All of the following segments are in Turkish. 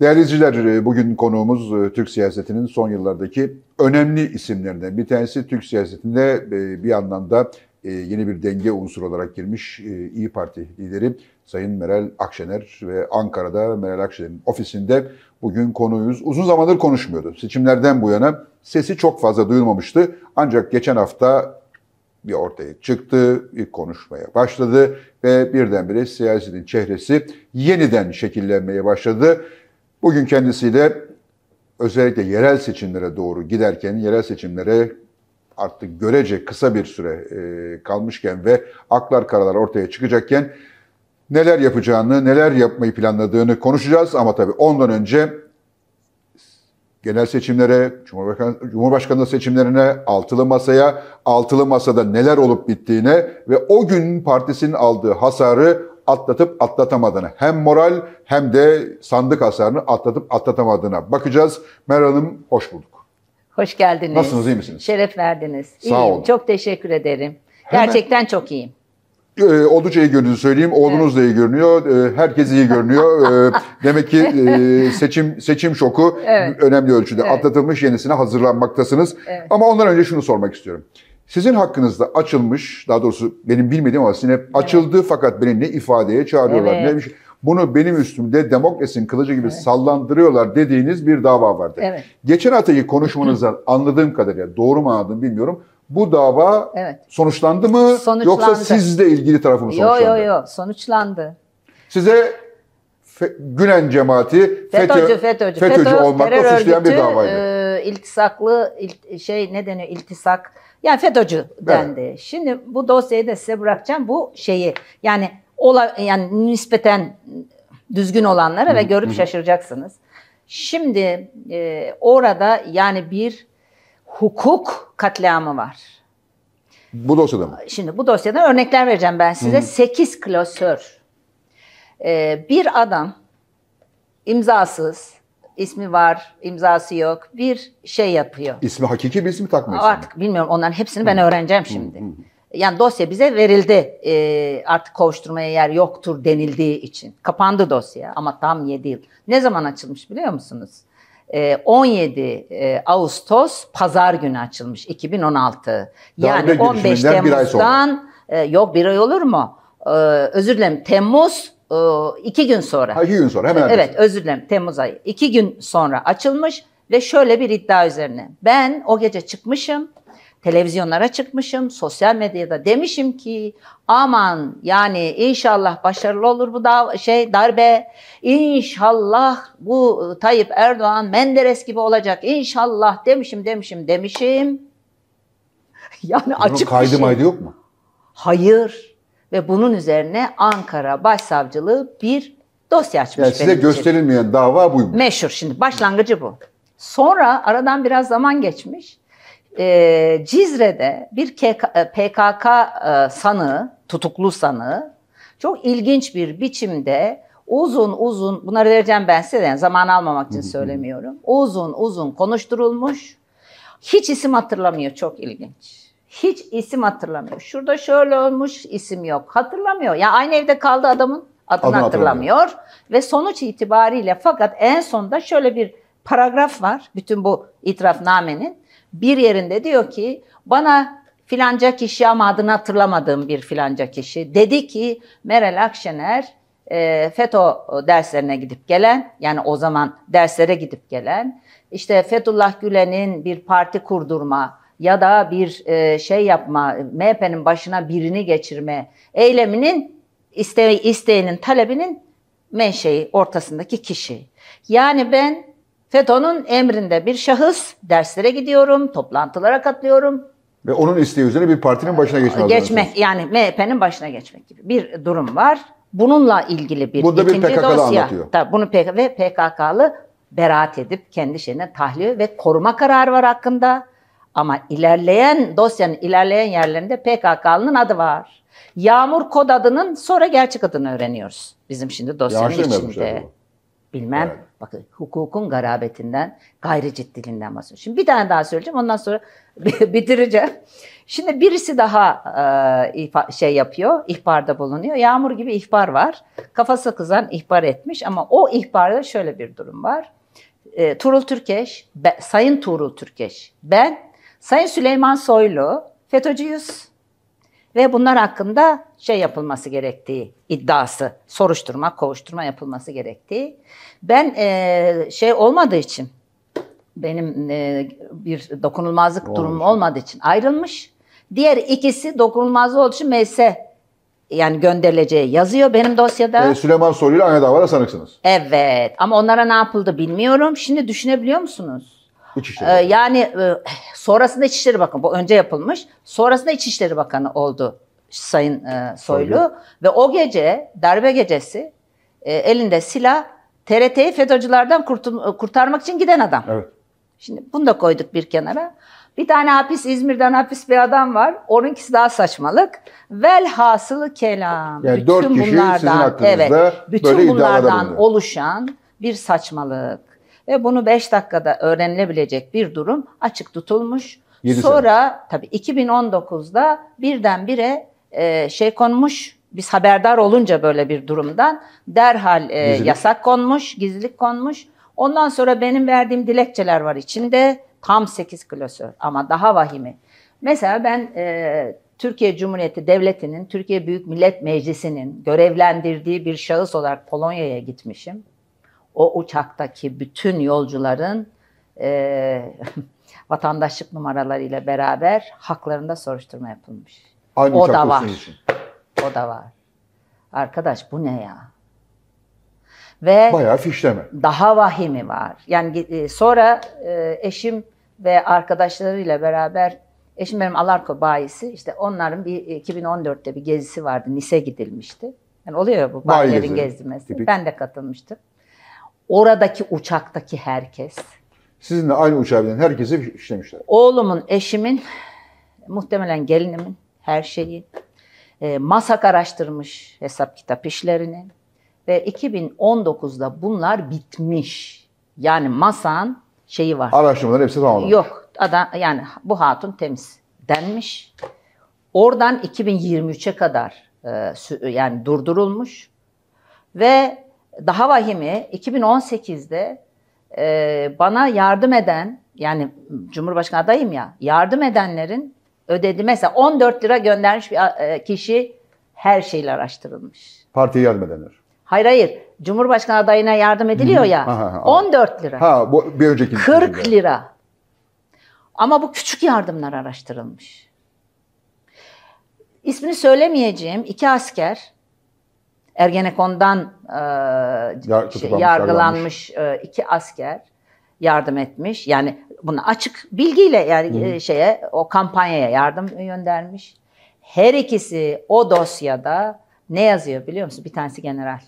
Değerli izleyiciler, e, bugün konuğumuz e, Türk siyasetinin son yıllardaki önemli isimlerinden bir tanesi. Türk siyasetinde e, bir anlamda yeni bir denge unsuru olarak girmiş İyi Parti lideri Sayın Meral Akşener ve Ankara'da Meral Akşener'in ofisinde bugün konuyuz. Uzun zamandır konuşmuyordu. Seçimlerden bu yana sesi çok fazla duyulmamıştı. Ancak geçen hafta bir ortaya çıktı, bir konuşmaya başladı ve birdenbire siyasetin çehresi yeniden şekillenmeye başladı. Bugün kendisiyle özellikle yerel seçimlere doğru giderken yerel seçimlere artık görece kısa bir süre e, kalmışken ve aklar karalar ortaya çıkacakken neler yapacağını, neler yapmayı planladığını konuşacağız ama tabii ondan önce genel seçimlere, Cumhurbaşkanı, Cumhurbaşkanlığı seçimlerine, altılı masaya, altılı masada neler olup bittiğine ve o gün partisinin aldığı hasarı atlatıp atlatamadığını hem moral hem de sandık hasarını atlatıp atlatamadığına bakacağız. Meral Hanım hoş bulduk. Hoş geldiniz. Nasılsınız iyi misiniz? Şeref verdiniz. İyiyim. Sağ olun. Çok teşekkür ederim. Hemen... Gerçekten çok iyiyim e, oldukça iyi gördüğünüzü söyleyeyim. Oğlunuz evet. da iyi görünüyor. E, herkes iyi görünüyor. E, demek ki e, seçim seçim şoku evet. önemli ölçüde evet. atlatılmış yenisine hazırlanmaktasınız. Evet. Ama ondan önce şunu sormak istiyorum. Sizin hakkınızda açılmış, daha doğrusu benim bilmediğim ama sizin hep evet. açıldı fakat beni ne ifadeye çağırıyorlar, evet. ne şey. Bunu benim üstümde demokrasinin kılıcı gibi evet. sallandırıyorlar dediğiniz bir dava vardı. Evet. Geçen haftaki konuşmanızdan anladığım kadarıyla, doğru mu anladım bilmiyorum. Bu dava evet. sonuçlandı mı sonuçlandı. yoksa sizle ilgili tarafı mı sonuçlandı? Yok yok yok sonuçlandı. Size Fe, Gülen cemaati FETÖcü, FETÖcü, FETÖcü, FETÖ olmakla suçlayan bir davaydı. E, iltisaklı il, şey ne deniyor iltisak yani FETÖ'cü dendi. Evet. Şimdi bu dosyayı da size bırakacağım. Bu şeyi yani ola, yani nispeten düzgün olanlara ve görüp şaşıracaksınız. Şimdi e, orada yani bir hukuk katliamı var. Bu dosyada mı? Şimdi bu dosyada örnekler vereceğim ben size. Hı hı. 8 klasör. E, bir adam imzasız ismi var, imzası yok. Bir şey yapıyor. İsmi hakiki bir ismi takmıyor. Artık bilmiyorum onların hepsini ben öğreneceğim şimdi. Yani dosya bize verildi. E, artık kovuşturmaya yer yoktur denildiği için. Kapandı dosya ama tam 7 yıl. Ne zaman açılmış biliyor musunuz? E, ee, 17 e, Ağustos pazar günü açılmış 2016. Darbe yani 15 girişiminden bir ay sonra. Temmuz'dan e, yok bir ay olur mu? Ee, özür dilerim Temmuz iki gün sonra. Ha, iki gün sonra hemen. Evet neredeyse. özür dilerim Temmuz ayı. İki gün sonra açılmış ve şöyle bir iddia üzerine. Ben o gece çıkmışım, televizyonlara çıkmışım, sosyal medyada demişim ki aman yani inşallah başarılı olur bu da şey darbe. İnşallah bu Tayyip Erdoğan Menderes gibi olacak. İnşallah demişim demişim demişim. Yani açık kaydı şey. maydı yok mu? Hayır. Ve bunun üzerine Ankara Başsavcılığı bir dosya açmış. Yani size gösterilmeyen için. dava buymuş. Meşhur şimdi başlangıcı bu. Sonra aradan biraz zaman geçmiş. Ee, Cizre'de bir PKK e, e, sanığı, tutuklu sanığı çok ilginç bir biçimde uzun uzun, bunları vereceğim ben size de yani zaman almamak için söylemiyorum. Uzun uzun konuşturulmuş. Hiç isim hatırlamıyor çok ilginç hiç isim hatırlamıyor. Şurada şöyle olmuş isim yok. Hatırlamıyor. Ya yani aynı evde kaldı adamın adını Adını hatırlamıyor. hatırlamıyor. Ve sonuç itibariyle fakat en sonda şöyle bir paragraf var bütün bu itirafnamenin. Bir yerinde diyor ki bana filanca kişi ama adını hatırlamadığım bir filanca kişi dedi ki Meral Akşener e, FETÖ derslerine gidip gelen yani o zaman derslere gidip gelen işte Fethullah Gülen'in bir parti kurdurma ya da bir e, şey yapma, MHP'nin başına birini geçirme eyleminin iste, isteğinin, talebinin menşei, ortasındaki kişi. Yani ben FETÖ'nün emrinde bir şahıs, derslere gidiyorum, toplantılara katlıyorum. Ve onun isteği üzerine bir partinin başına geçmek. Geçmek yani MHP'nin başına geçmek gibi bir durum var. Bununla ilgili bir Burada ikinci bir PKK'lı dosya. Anlatıyor. Tabii bunu PK ve PKK'lı beraat edip kendi şeyine tahliye ve koruma kararı var hakkında. Ama ilerleyen dosyanın ilerleyen yerlerinde PKK'nın adı var. Yağmur kod adının sonra gerçek adını öğreniyoruz. Bizim şimdi dosyanın Yağmur içinde. Bilmem. Evet. Bakın hukukun garabetinden, gayri ciddiliğinden bahsediyorum. Şimdi bir tane daha söyleyeceğim. Ondan sonra bitireceğim. Şimdi birisi daha e, ihbar, şey yapıyor, ihbarda bulunuyor. Yağmur gibi ihbar var. Kafası kızan ihbar etmiş ama o ihbarda şöyle bir durum var. E, Tuğrul Türkeş, be, Sayın Tuğrul Türkeş, ben Sayın Süleyman Soylu FETÖ'cüyüz ve bunlar hakkında şey yapılması gerektiği iddiası, soruşturma, kovuşturma yapılması gerektiği. Ben e, şey olmadığı için, benim e, bir dokunulmazlık Doğru. durumum olmadığı için ayrılmış. Diğer ikisi dokunulmazlığı olduğu için meclise yani gönderileceği yazıyor benim dosyada. E, Süleyman Soylu ile aynı davada sanıksınız. Evet ama onlara ne yapıldı bilmiyorum. Şimdi düşünebiliyor musunuz? İçişleri ee, Bakanı. Yani e, sonrasında İçişleri Bakanı, bu önce yapılmış. Sonrasında İçişleri Bakanı oldu Sayın e, Soylu. Soylu. Ve o gece, darbe gecesi e, elinde silah TRT'yi FETÖ'cülerden e, kurtarmak için giden adam. Evet. Şimdi bunu da koyduk bir kenara. Bir tane hapis İzmir'den hapis bir adam var. Onunkisi daha saçmalık. Velhasılı kelam. Yani bütün dört kişi bunlardan, sizin evet, bütün böyle bunlardan oluşan bir saçmalık ve bunu 5 dakikada öğrenilebilecek bir durum açık tutulmuş. Sonra tabii 2019'da birdenbire e, şey konmuş biz haberdar olunca böyle bir durumdan derhal e, yasak konmuş, gizlilik konmuş. Ondan sonra benim verdiğim dilekçeler var içinde tam 8 klasör ama daha vahimi. Mesela ben e, Türkiye Cumhuriyeti Devleti'nin, Türkiye Büyük Millet Meclisi'nin görevlendirdiği bir şahıs olarak Polonya'ya gitmişim o uçaktaki bütün yolcuların e, vatandaşlık numaralarıyla beraber haklarında soruşturma yapılmış. Aynı o da var. Için. O da var. Arkadaş bu ne ya? Ve Bayağı fişleme. Daha vahimi var. Yani e, sonra e, eşim ve arkadaşlarıyla beraber eşim benim Alarko bayisi işte onların bir 2014'te e, bir gezisi vardı. Nice gidilmişti. Yani oluyor ya bu bayilerin gezdirmesi. Ben de katılmıştım. Oradaki uçaktaki herkes. Sizinle aynı uçağa binen herkesi işlemişler. Oğlumun, eşimin, muhtemelen gelinimin her şeyi. E, masak araştırmış hesap kitap işlerini. Ve 2019'da bunlar bitmiş. Yani masan şeyi var. Araştırmaların hepsi tamamlanmış. Yok. Adam, yani bu hatun temiz denmiş. Oradan 2023'e kadar e, yani durdurulmuş. Ve daha vahimi 2018'de e, bana yardım eden yani Cumhurbaşkanı adayım ya yardım edenlerin ödedi. Mesela 14 lira göndermiş bir e, kişi her şeyle araştırılmış. Partiye yardım edenler. Hayır hayır. Cumhurbaşkanı adayına yardım ediliyor Hı -hı. ya. Ha, ha, 14 lira. Ha bu bir önceki 40 lira. lira. Ama bu küçük yardımlar araştırılmış. İsmini söylemeyeceğim iki asker Ergenekon'dan e, ya, şey, yargılanmış e, iki asker yardım etmiş. Yani bunu açık bilgiyle yani Hı. E, şeye o kampanyaya yardım göndermiş. Her ikisi o dosyada ne yazıyor biliyor musunuz? Bir tanesi general.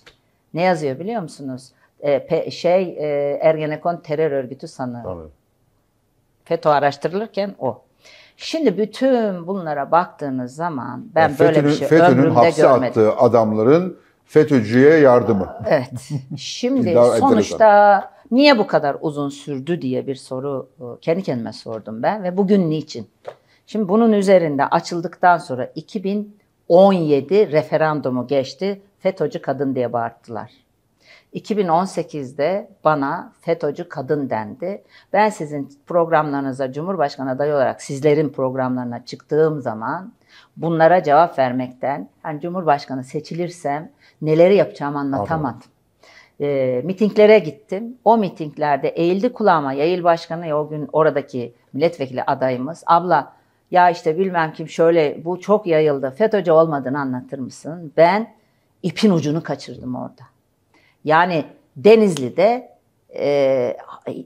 Ne yazıyor biliyor musunuz? E, şey e, Ergenekon terör örgütü sanığı. Tabii. FETÖ araştırılırken o. Şimdi bütün bunlara baktığınız zaman ben yani böyle bir şey FETÖ'nün ömrümde hapse görmedim. attığı adamların FETÖ'cüye yardımı. Evet. Şimdi sonuçta niye bu kadar uzun sürdü diye bir soru e, kendi kendime sordum ben ve bugün niçin? Şimdi bunun üzerinde açıldıktan sonra 2017 referandumu geçti. FETÖ'cü kadın diye bağırttılar. 2018'de bana FETÖ'cü kadın dendi. Ben sizin programlarınıza Cumhurbaşkanı adayı olarak sizlerin programlarına çıktığım zaman bunlara cevap vermekten yani Cumhurbaşkanı seçilirsem neleri yapacağımı anlatamadım. Anladım. E, mitinglere gittim. O mitinglerde eğildi kulağıma yayıl başkanı ya o gün oradaki milletvekili adayımız. Abla ya işte bilmem kim şöyle bu çok yayıldı. FETÖ'cü olmadığını anlatır mısın? Ben ipin ucunu kaçırdım orada. Yani Denizli'de e,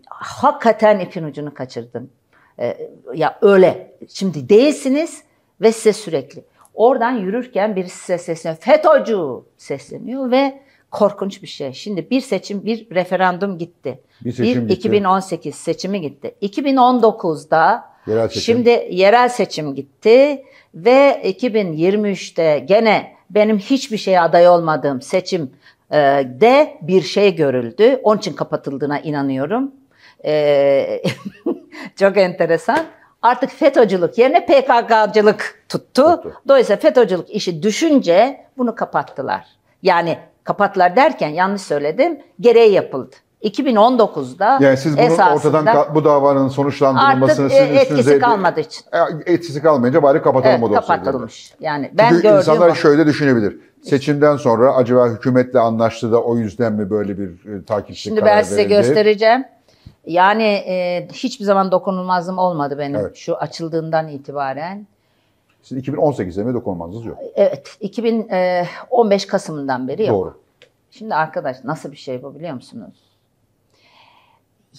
hakikaten ipin ucunu kaçırdım. E, ya öyle şimdi değilsiniz ve size sürekli. Oradan yürürken birisi size sesleniyor. FETÖ'cü sesleniyor ve korkunç bir şey. Şimdi bir seçim, bir referandum gitti. Bir, seçim bir gitti. 2018 seçimi gitti. 2019'da yerel seçim. şimdi yerel seçim gitti ve 2023'te gene benim hiçbir şeye aday olmadığım seçim e, de bir şey görüldü. Onun için kapatıldığına inanıyorum. E, çok enteresan artık FETÖ'cülük yerine PKK'cılık tuttu. tuttu. Dolayısıyla FETÖ'cülük işi düşünce bunu kapattılar. Yani kapattılar derken yanlış söyledim. Gereği yapıldı. 2019'da yani siz bunu ortadan bu davanın sonuçlandırılmasını e, sizin etkisi üstünüze kalmadı için. E, etkisi kalmayınca bari kapatalım evet, o dosyayı. Kapatılmış. Dedi. Yani ben Çünkü gördüğüm insanlar onu. şöyle düşünebilir. Seçimden sonra acaba hükümetle anlaştı da o yüzden mi böyle bir e, takipçi Şimdi ben size verildi? göstereceğim. Yani e, hiçbir zaman dokunulmazlığım olmadı benim evet. şu açıldığından itibaren. Sizin 2018'de mi dokunulmazlığınız yok? Evet. 2015 e, Kasım'ından beri yok. Doğru. Şimdi arkadaş nasıl bir şey bu biliyor musunuz?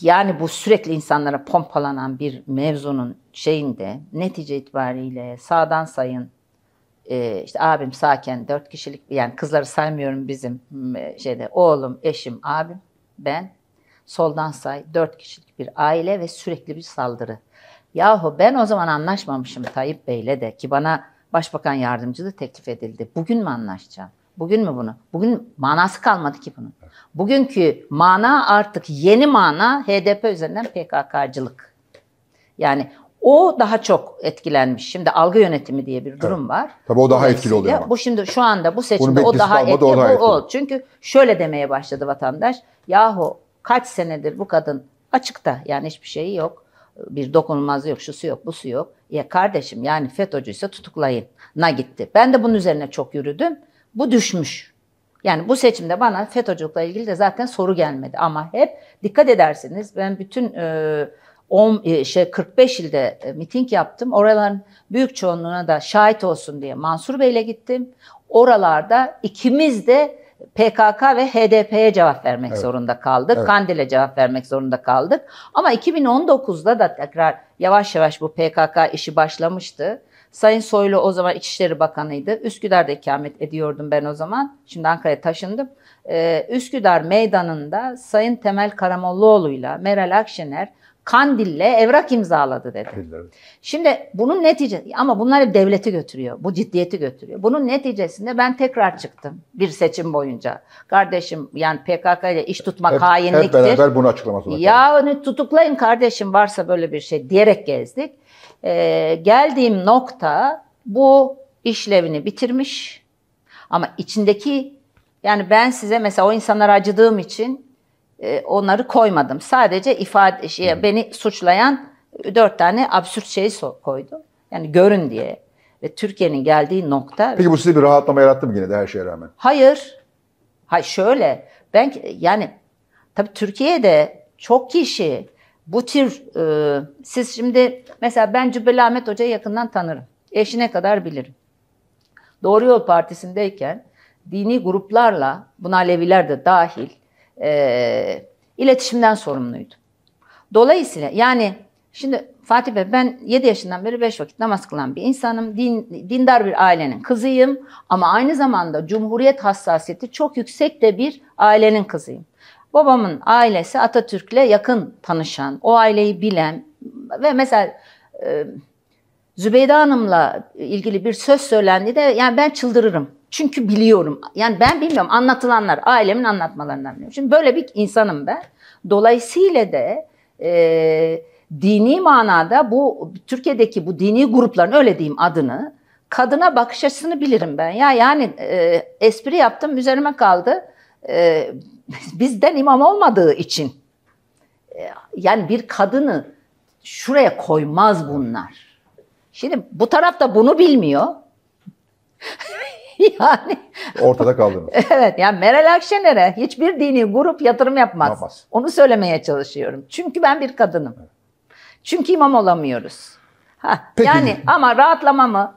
Yani bu sürekli insanlara pompalanan bir mevzunun şeyinde netice itibariyle sağdan sayın e, işte abim saken dört kişilik yani kızları saymıyorum bizim e, şeyde oğlum, eşim, abim, ben Soldan say dört kişilik bir aile ve sürekli bir saldırı. Yahu ben o zaman anlaşmamışım Tayyip Bey'le de ki bana başbakan yardımcılığı teklif edildi. Bugün mü anlaşacağım? Bugün mü bunu? Bugün manası kalmadı ki bunun. Bugünkü mana artık yeni mana HDP üzerinden PKK'cılık. Yani o daha çok etkilenmiş. Şimdi algı yönetimi diye bir durum evet. var. Tabii o daha etkili oluyor. Ama. Bu şimdi şu anda bu seçimde o daha etkili. O, daha etkili. Çünkü şöyle demeye başladı vatandaş. Yahu Kaç senedir bu kadın açıkta yani hiçbir şeyi yok. Bir dokunulmazlığı yok, şusu yok, busu yok. Ya kardeşim yani FETÖ'cüyse tutuklayın. Na gitti. Ben de bunun üzerine çok yürüdüm. Bu düşmüş. Yani bu seçimde bana FETÖ'cülükle ilgili de zaten soru gelmedi. Ama hep dikkat edersiniz ben bütün e, 10, e, şey 45 ilde e, miting yaptım. Oraların büyük çoğunluğuna da şahit olsun diye Mansur Bey'le gittim. Oralarda ikimiz de PKK ve HDP'ye cevap vermek evet. zorunda kaldık. Evet. Kandil'e cevap vermek zorunda kaldık. Ama 2019'da da tekrar yavaş yavaş bu PKK işi başlamıştı. Sayın Soylu o zaman İçişleri Bakanı'ydı. Üsküdar'da ikamet ediyordum ben o zaman. Şimdi Ankara'ya taşındım. Ee, Üsküdar Meydanı'nda Sayın Temel Karamollaoğlu'yla Meral Akşener Kandil'le evrak imzaladı dedi. Evet. Şimdi bunun netice, ama bunlar hep devleti götürüyor. Bu ciddiyeti götürüyor. Bunun neticesinde ben tekrar çıktım bir seçim boyunca. Kardeşim yani PKK ile iş tutmak hep, hainliktir. Hep beraber bunu açıklaması. Ya hani tutuklayın kardeşim varsa böyle bir şey diyerek gezdik. Ee, geldiğim nokta bu işlevini bitirmiş ama içindeki yani ben size mesela o insanlar acıdığım için ee, onları koymadım. Sadece ifade şey, beni suçlayan dört tane absürt şey so- koydum. Yani görün diye. Ve Türkiye'nin geldiği nokta. Peki bu size bir rahatlama yarattı mı yine de her şeye rağmen? Hayır. Hay, şöyle. Ben yani tabii Türkiye'de çok kişi bu tür e, siz şimdi mesela ben Cübbeli Ahmet Hoca'yı yakından tanırım. Eşine kadar bilirim. Doğru Yol Partisi'ndeyken dini gruplarla buna Aleviler de dahil e, iletişimden sorumluydu. Dolayısıyla yani şimdi Fatih Bey ben 7 yaşından beri 5 vakit namaz kılan bir insanım. Din, dindar bir ailenin kızıyım ama aynı zamanda cumhuriyet hassasiyeti çok yüksek de bir ailenin kızıyım. Babamın ailesi Atatürk'le yakın tanışan, o aileyi bilen ve mesela e, Zübeyde Hanım'la ilgili bir söz söylendi de yani ben çıldırırım. Çünkü biliyorum. Yani ben bilmiyorum. Anlatılanlar, ailemin anlatmalarından biliyorum. Şimdi böyle bir insanım ben. Dolayısıyla de e, dini manada bu Türkiye'deki bu dini grupların öyle diyeyim adını kadına bakış açısını bilirim ben. Ya yani e, espri yaptım üzerime kaldı. E, bizden imam olmadığı için e, yani bir kadını şuraya koymaz bunlar. Şimdi bu taraf da bunu bilmiyor. yani ortada kaldınız. evet yani Meral Akşener'e hiçbir dini grup yatırım yapmaz. yapmaz. Onu söylemeye çalışıyorum. Çünkü ben bir kadınım. Çünkü imam olamıyoruz. Ha, yani ama rahatlamamı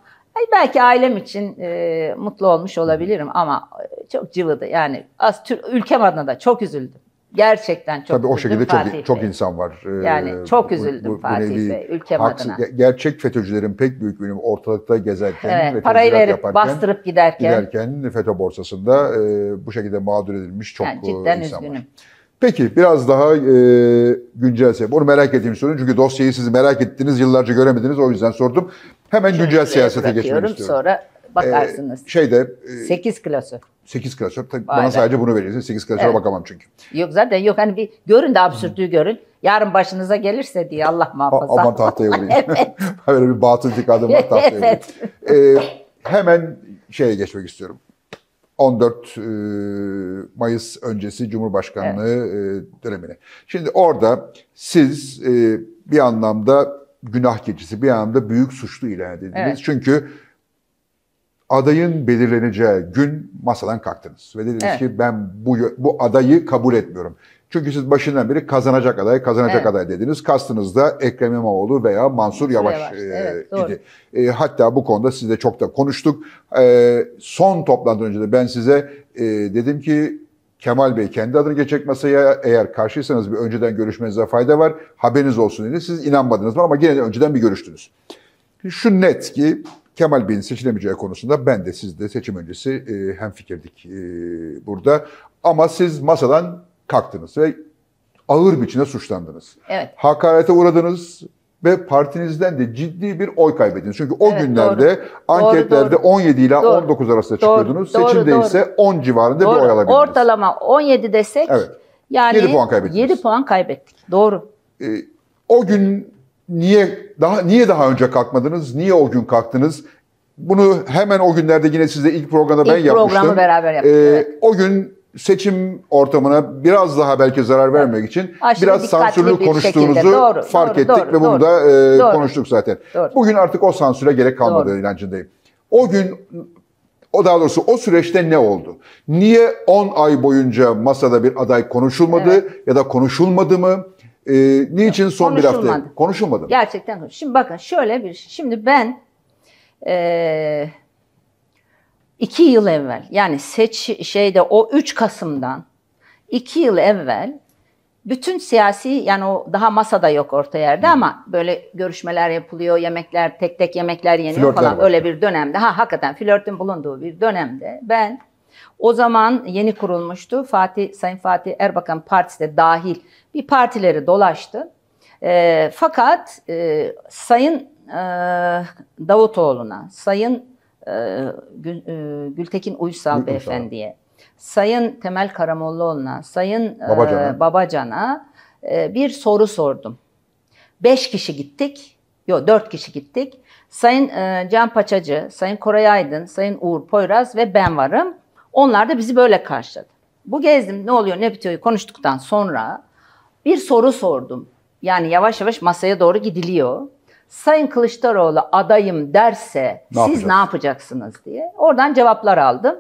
belki ailem için e, mutlu olmuş olabilirim ama e, çok cıvıdı. Yani az tür, ülkem adına da çok üzüldüm. Gerçekten çok Tabii o şekilde çok, çok insan var. Ee, yani çok üzüldüm bu, bu, Fatih bu Bey ülkem adına. Gerçek FETÖ'cülerin pek büyük bölümü ortalıkta gezerken, evet, parayı verip yaparken, bastırıp giderken, giderken FETÖ borsasında e, bu şekilde mağdur edilmiş çok yani e, cidden insan üzgünüm. var. Peki biraz daha e, güncelse. Bunu merak ettiğim sorun çünkü dosyayı siz merak ettiniz, yıllarca göremediniz o yüzden sordum. Hemen Şunu güncel siyasete geçmek istiyorum. Sonra e, bakarsınız. Ee, şeyde 8 e, klasör. 8 klasör. Tabii bana sadece bunu verirsin. 8 klasöre evet. bakamam çünkü. Yok zaten yok. Hani bir görün de absürtlüğü görün. Yarın başınıza gelirse diye Allah muhafaza. A- aman tahtaya vurayım. evet. Böyle bir batıl tikadım var tahtaya evet. Ee, hemen şeye geçmek istiyorum. 14 e, Mayıs öncesi Cumhurbaşkanlığı evet. E, dönemine. Şimdi orada siz e, bir anlamda günah keçisi, bir anlamda büyük suçlu ilan edildiniz. Evet. Çünkü adayın belirleneceği gün masadan kalktınız ve dediniz evet. ki ben bu bu adayı kabul etmiyorum. Çünkü siz başından beri kazanacak aday, kazanacak evet. aday dediniz. Kastınız da Ekrem İmamoğlu veya Mansur, Yavaş, Yavaş. E, evet, idi. E, hatta bu konuda sizle çok da konuştuk. E, son toplantıdan önce de ben size e, dedim ki Kemal Bey kendi adını geçecek masaya eğer karşıysanız bir önceden görüşmenize fayda var. Haberiniz olsun dedi. Siz inanmadınız bana ama yine de önceden bir görüştünüz. Şu net ki Kemal Bey'in seçilemeyeceği konusunda ben de siz de seçim öncesi e, fikirdik e, burada. Ama siz masadan kalktınız ve ağır biçimde suçlandınız. Evet. Hakarete uğradınız ve partinizden de ciddi bir oy kaybettiniz. Çünkü o evet, günlerde doğru. anketlerde doğru, 17 ile doğru. 19 arasında çıkıyordunuz. Doğru, Seçimde doğru. ise 10 civarında doğru. bir oy alabildiniz. Ortalama 17 desek evet. yani 7 puan kaybettiniz. 7 puan kaybettik. Doğru. Ee, o gün niye daha niye daha önce kalkmadınız? Niye o gün kalktınız? Bunu hemen o günlerde yine size ilk programda ilk ben yapmıştım. İlk programı beraber yaptık. Ee, evet. O gün seçim ortamına biraz daha belki zarar vermek için Aşırı biraz sansürlü konuştuğunuzu doğru, fark doğru, ettik doğru, ve doğru, bunu da e, doğru, konuştuk zaten. Doğru. Bugün artık o sansüre gerek kalmadı doğru. inancındayım. O gün o daha doğrusu o süreçte ne oldu? Niye 10 ay boyunca masada bir aday konuşulmadı evet. ya da konuşulmadı mı? E, niçin Yok, son bir hafta? Konuşulmadı. Gerçekten Şimdi bakın şöyle bir Şimdi ben e, iki yıl evvel yani seç şeyde o 3 Kasım'dan iki yıl evvel bütün siyasi yani o daha masada yok orta yerde Hı. ama böyle görüşmeler yapılıyor, yemekler tek tek yemekler yeniyor Flörtler falan var. öyle bir dönemde. Ha hakikaten flörtün bulunduğu bir dönemde ben o zaman yeni kurulmuştu Fatih Sayın Fatih Erbakan partisi de dahil bir partileri dolaştı. E, fakat e, Sayın e, Davutoğlu'na, Sayın e, e Gültekin Uysal Gültekin Beyefendi'ye, Sayın Temel Karamollaoğlu'na, Sayın e, Babacan'a, e, Babacan'a e, bir soru sordum. Beş kişi gittik, yok dört kişi gittik. Sayın e, Can Paçacı, Sayın Koray Aydın, Sayın Uğur Poyraz ve ben varım. Onlar da bizi böyle karşıladı. Bu gezdim ne oluyor ne bitiyor konuştuktan sonra bir soru sordum. Yani yavaş yavaş masaya doğru gidiliyor. Sayın Kılıçdaroğlu adayım derse ne siz yapacağız? ne yapacaksınız diye. Oradan cevaplar aldım.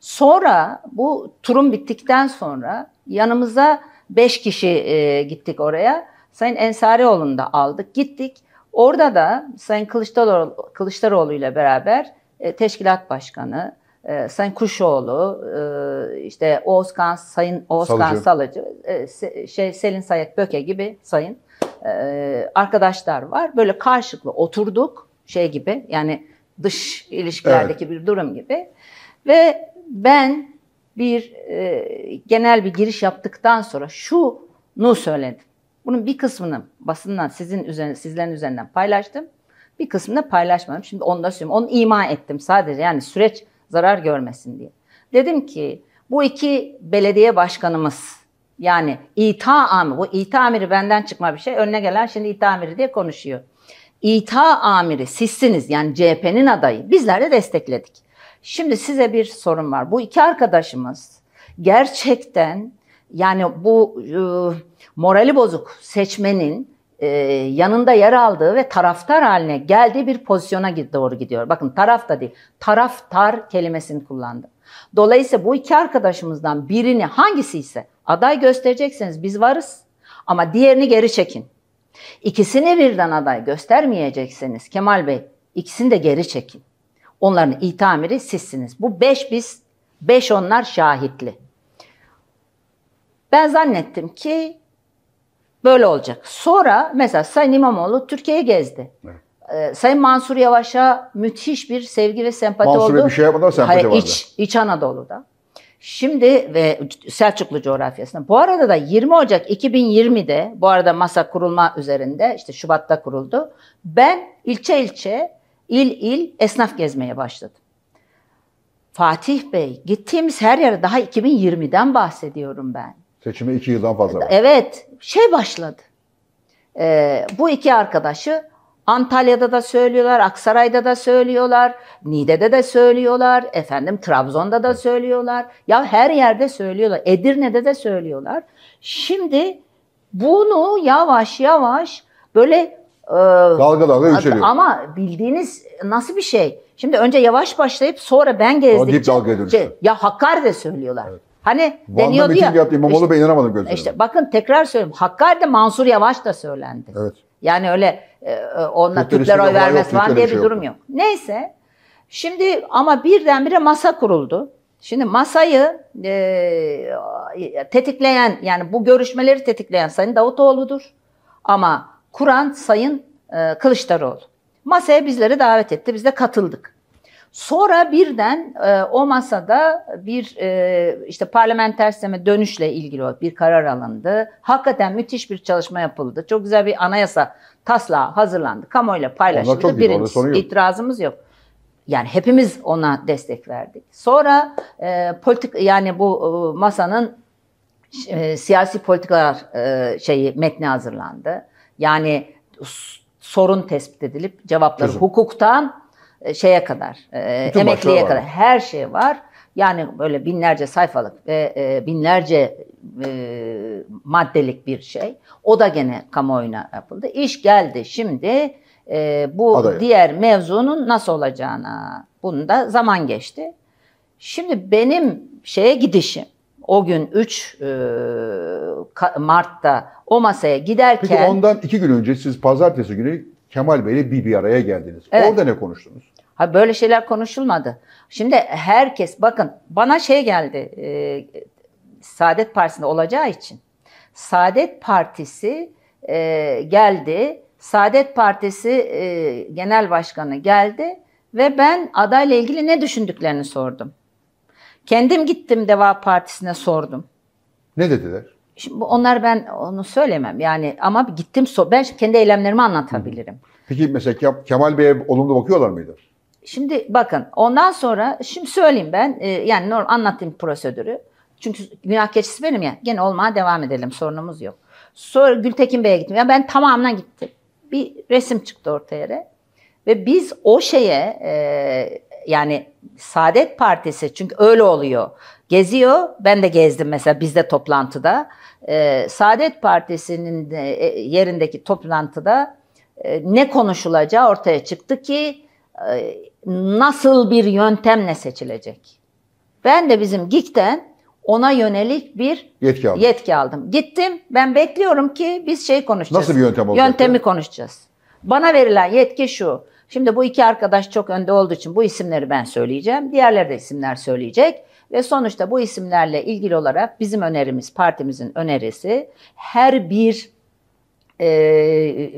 Sonra bu turum bittikten sonra yanımıza beş kişi e, gittik oraya. Sayın Ensarioğlu'nu da aldık gittik. Orada da Sayın Kılıçdaroğlu, Kılıçdaroğlu ile beraber e, teşkilat başkanı, e, Sayın Kuşoğlu, e, işte Oğuzkan, Sayın Oğuzkan Salıcı, Salıcı e, şey Selin Sayet Böke gibi sayın e, arkadaşlar var. Böyle karşılıklı oturduk şey gibi yani dış ilişkilerdeki evet. bir durum gibi. Ve ben bir e, genel bir giriş yaptıktan sonra şunu söyledim. Bunun bir kısmını basından sizin üzerine, sizlerin üzerinden paylaştım. Bir kısmını paylaşmadım. Şimdi onu da söyleyeyim. Onu ima ettim sadece. Yani süreç zarar görmesin diye. Dedim ki bu iki belediye başkanımız yani ita amiri, bu ita amiri benden çıkma bir şey. Önüne gelen şimdi ita amiri diye konuşuyor. İta amiri sizsiniz yani CHP'nin adayı. Bizler de destekledik. Şimdi size bir sorun var. Bu iki arkadaşımız gerçekten yani bu e, morali bozuk seçmenin e, yanında yer aldığı ve taraftar haline geldiği bir pozisyona doğru gidiyor. Bakın taraf da değil, taraftar kelimesini kullandı. Dolayısıyla bu iki arkadaşımızdan birini hangisi ise aday gösterecekseniz biz varız ama diğerini geri çekin. İkisini birden aday göstermeyecekseniz Kemal Bey ikisini de geri çekin. Onların itamiri sizsiniz. Bu beş biz, beş onlar şahitli. Ben zannettim ki Böyle olacak. Sonra mesela Sayın İmamoğlu Türkiye'ye gezdi. Evet. Ee, Sayın Mansur Yavaş'a müthiş bir sevgi ve sempati Mansur'a oldu. Mansur'a bir şey yapmadan sempati Hayır, vardı. Iç, İç Anadolu'da. Şimdi ve Selçuklu coğrafyasında. Bu arada da 20 Ocak 2020'de bu arada masa kurulma üzerinde işte Şubat'ta kuruldu. Ben ilçe ilçe, il il esnaf gezmeye başladım. Fatih Bey gittiğimiz her yere daha 2020'den bahsediyorum ben. Seçime iki yıldan fazla var. Evet. Şey başladı. Ee, bu iki arkadaşı Antalya'da da söylüyorlar, Aksaray'da da söylüyorlar, Nide'de de söylüyorlar, efendim Trabzon'da da söylüyorlar. Ya her yerde söylüyorlar. Edirne'de de söylüyorlar. Şimdi bunu yavaş yavaş böyle e, dalga dalga yükseliyor. Ama bildiğiniz nasıl bir şey? Şimdi önce yavaş başlayıp sonra ben gezdikçe şey, ya Hakkari'de söylüyorlar. Evet. Hani Bu deniyordu ya. yaptı İmamoğlu işte, ben inanamadım gözlerine. İşte bakın tekrar söylüyorum. Hakkari'de Mansur Yavaş da söylendi. Evet. Yani öyle e, e onunla Türkler oy vermez falan diye bir şey durum yok. yok. Neyse. Şimdi ama birdenbire masa kuruldu. Şimdi masayı e, tetikleyen yani bu görüşmeleri tetikleyen Sayın Davutoğlu'dur. Ama kuran Sayın e, Kılıçdaroğlu. Masaya bizleri davet etti. Biz de katıldık. Sonra birden e, o masada bir e, işte parlamenter sisteme dönüşle ilgili bir karar alındı. Hakikaten müthiş bir çalışma yapıldı. Çok güzel bir anayasa taslağı hazırlandı. Kamuoyuyla paylaşıldı. Çok Birincisi yok. itirazımız yok. Yani hepimiz ona destek verdik. Sonra e, politik yani bu e, masanın e, siyasi politikalar e, şeyi metni hazırlandı. Yani sorun tespit edilip cevapları Çözüm. hukuktan e, şeye kadar, e, Bütün emekliye kadar var. her şey var. Yani böyle binlerce sayfalık ve e, binlerce maddelik bir şey. O da gene kamuoyuna yapıldı. İş geldi şimdi bu Adaya. diğer mevzunun nasıl olacağına. Bunda zaman geçti. Şimdi benim şeye gidişim o gün 3 Mart'ta o masaya giderken... Peki ondan iki gün önce siz pazartesi günü Kemal Bey ile bir bir araya geldiniz. Evet. Orada ne konuştunuz? Ha böyle şeyler konuşulmadı. Şimdi herkes bakın bana şey geldi. E, Saadet Partisi'nde olacağı için. Saadet Partisi e, geldi. Saadet Partisi e, Genel Başkanı geldi ve ben adayla ilgili ne düşündüklerini sordum. Kendim gittim Deva Partisi'ne sordum. Ne dediler? Şimdi onlar ben onu söylemem yani ama gittim so ben kendi eylemlerimi anlatabilirim. Peki mesela Kemal Bey'e olumlu bakıyorlar mıydı? Şimdi bakın ondan sonra şimdi söyleyeyim ben e, yani normal anlattığım prosedürü. Çünkü günah keçisi benim ya. Gene olmaya devam edelim sorunumuz yok. Sonra Gültekin Bey'e gittim. Ya ben tamamına gittim. Bir resim çıktı ortaya yere. Ve biz o şeye e, yani Saadet Partisi çünkü öyle oluyor geziyor. Ben de gezdim mesela bizde toplantıda. E, Saadet Partisi'nin de, e, yerindeki toplantıda e, ne konuşulacağı ortaya çıktı ki e, nasıl bir yöntemle seçilecek. Ben de bizim GİK'ten ona yönelik bir yetki aldım. Yetki aldım. Gittim ben bekliyorum ki biz şey konuşacağız. Nasıl bir yöntem olacak? Yöntemi yani? konuşacağız. Bana verilen yetki şu. Şimdi bu iki arkadaş çok önde olduğu için bu isimleri ben söyleyeceğim. Diğerleri de isimler söyleyecek. Ve sonuçta bu isimlerle ilgili olarak bizim önerimiz, partimizin önerisi her bir e,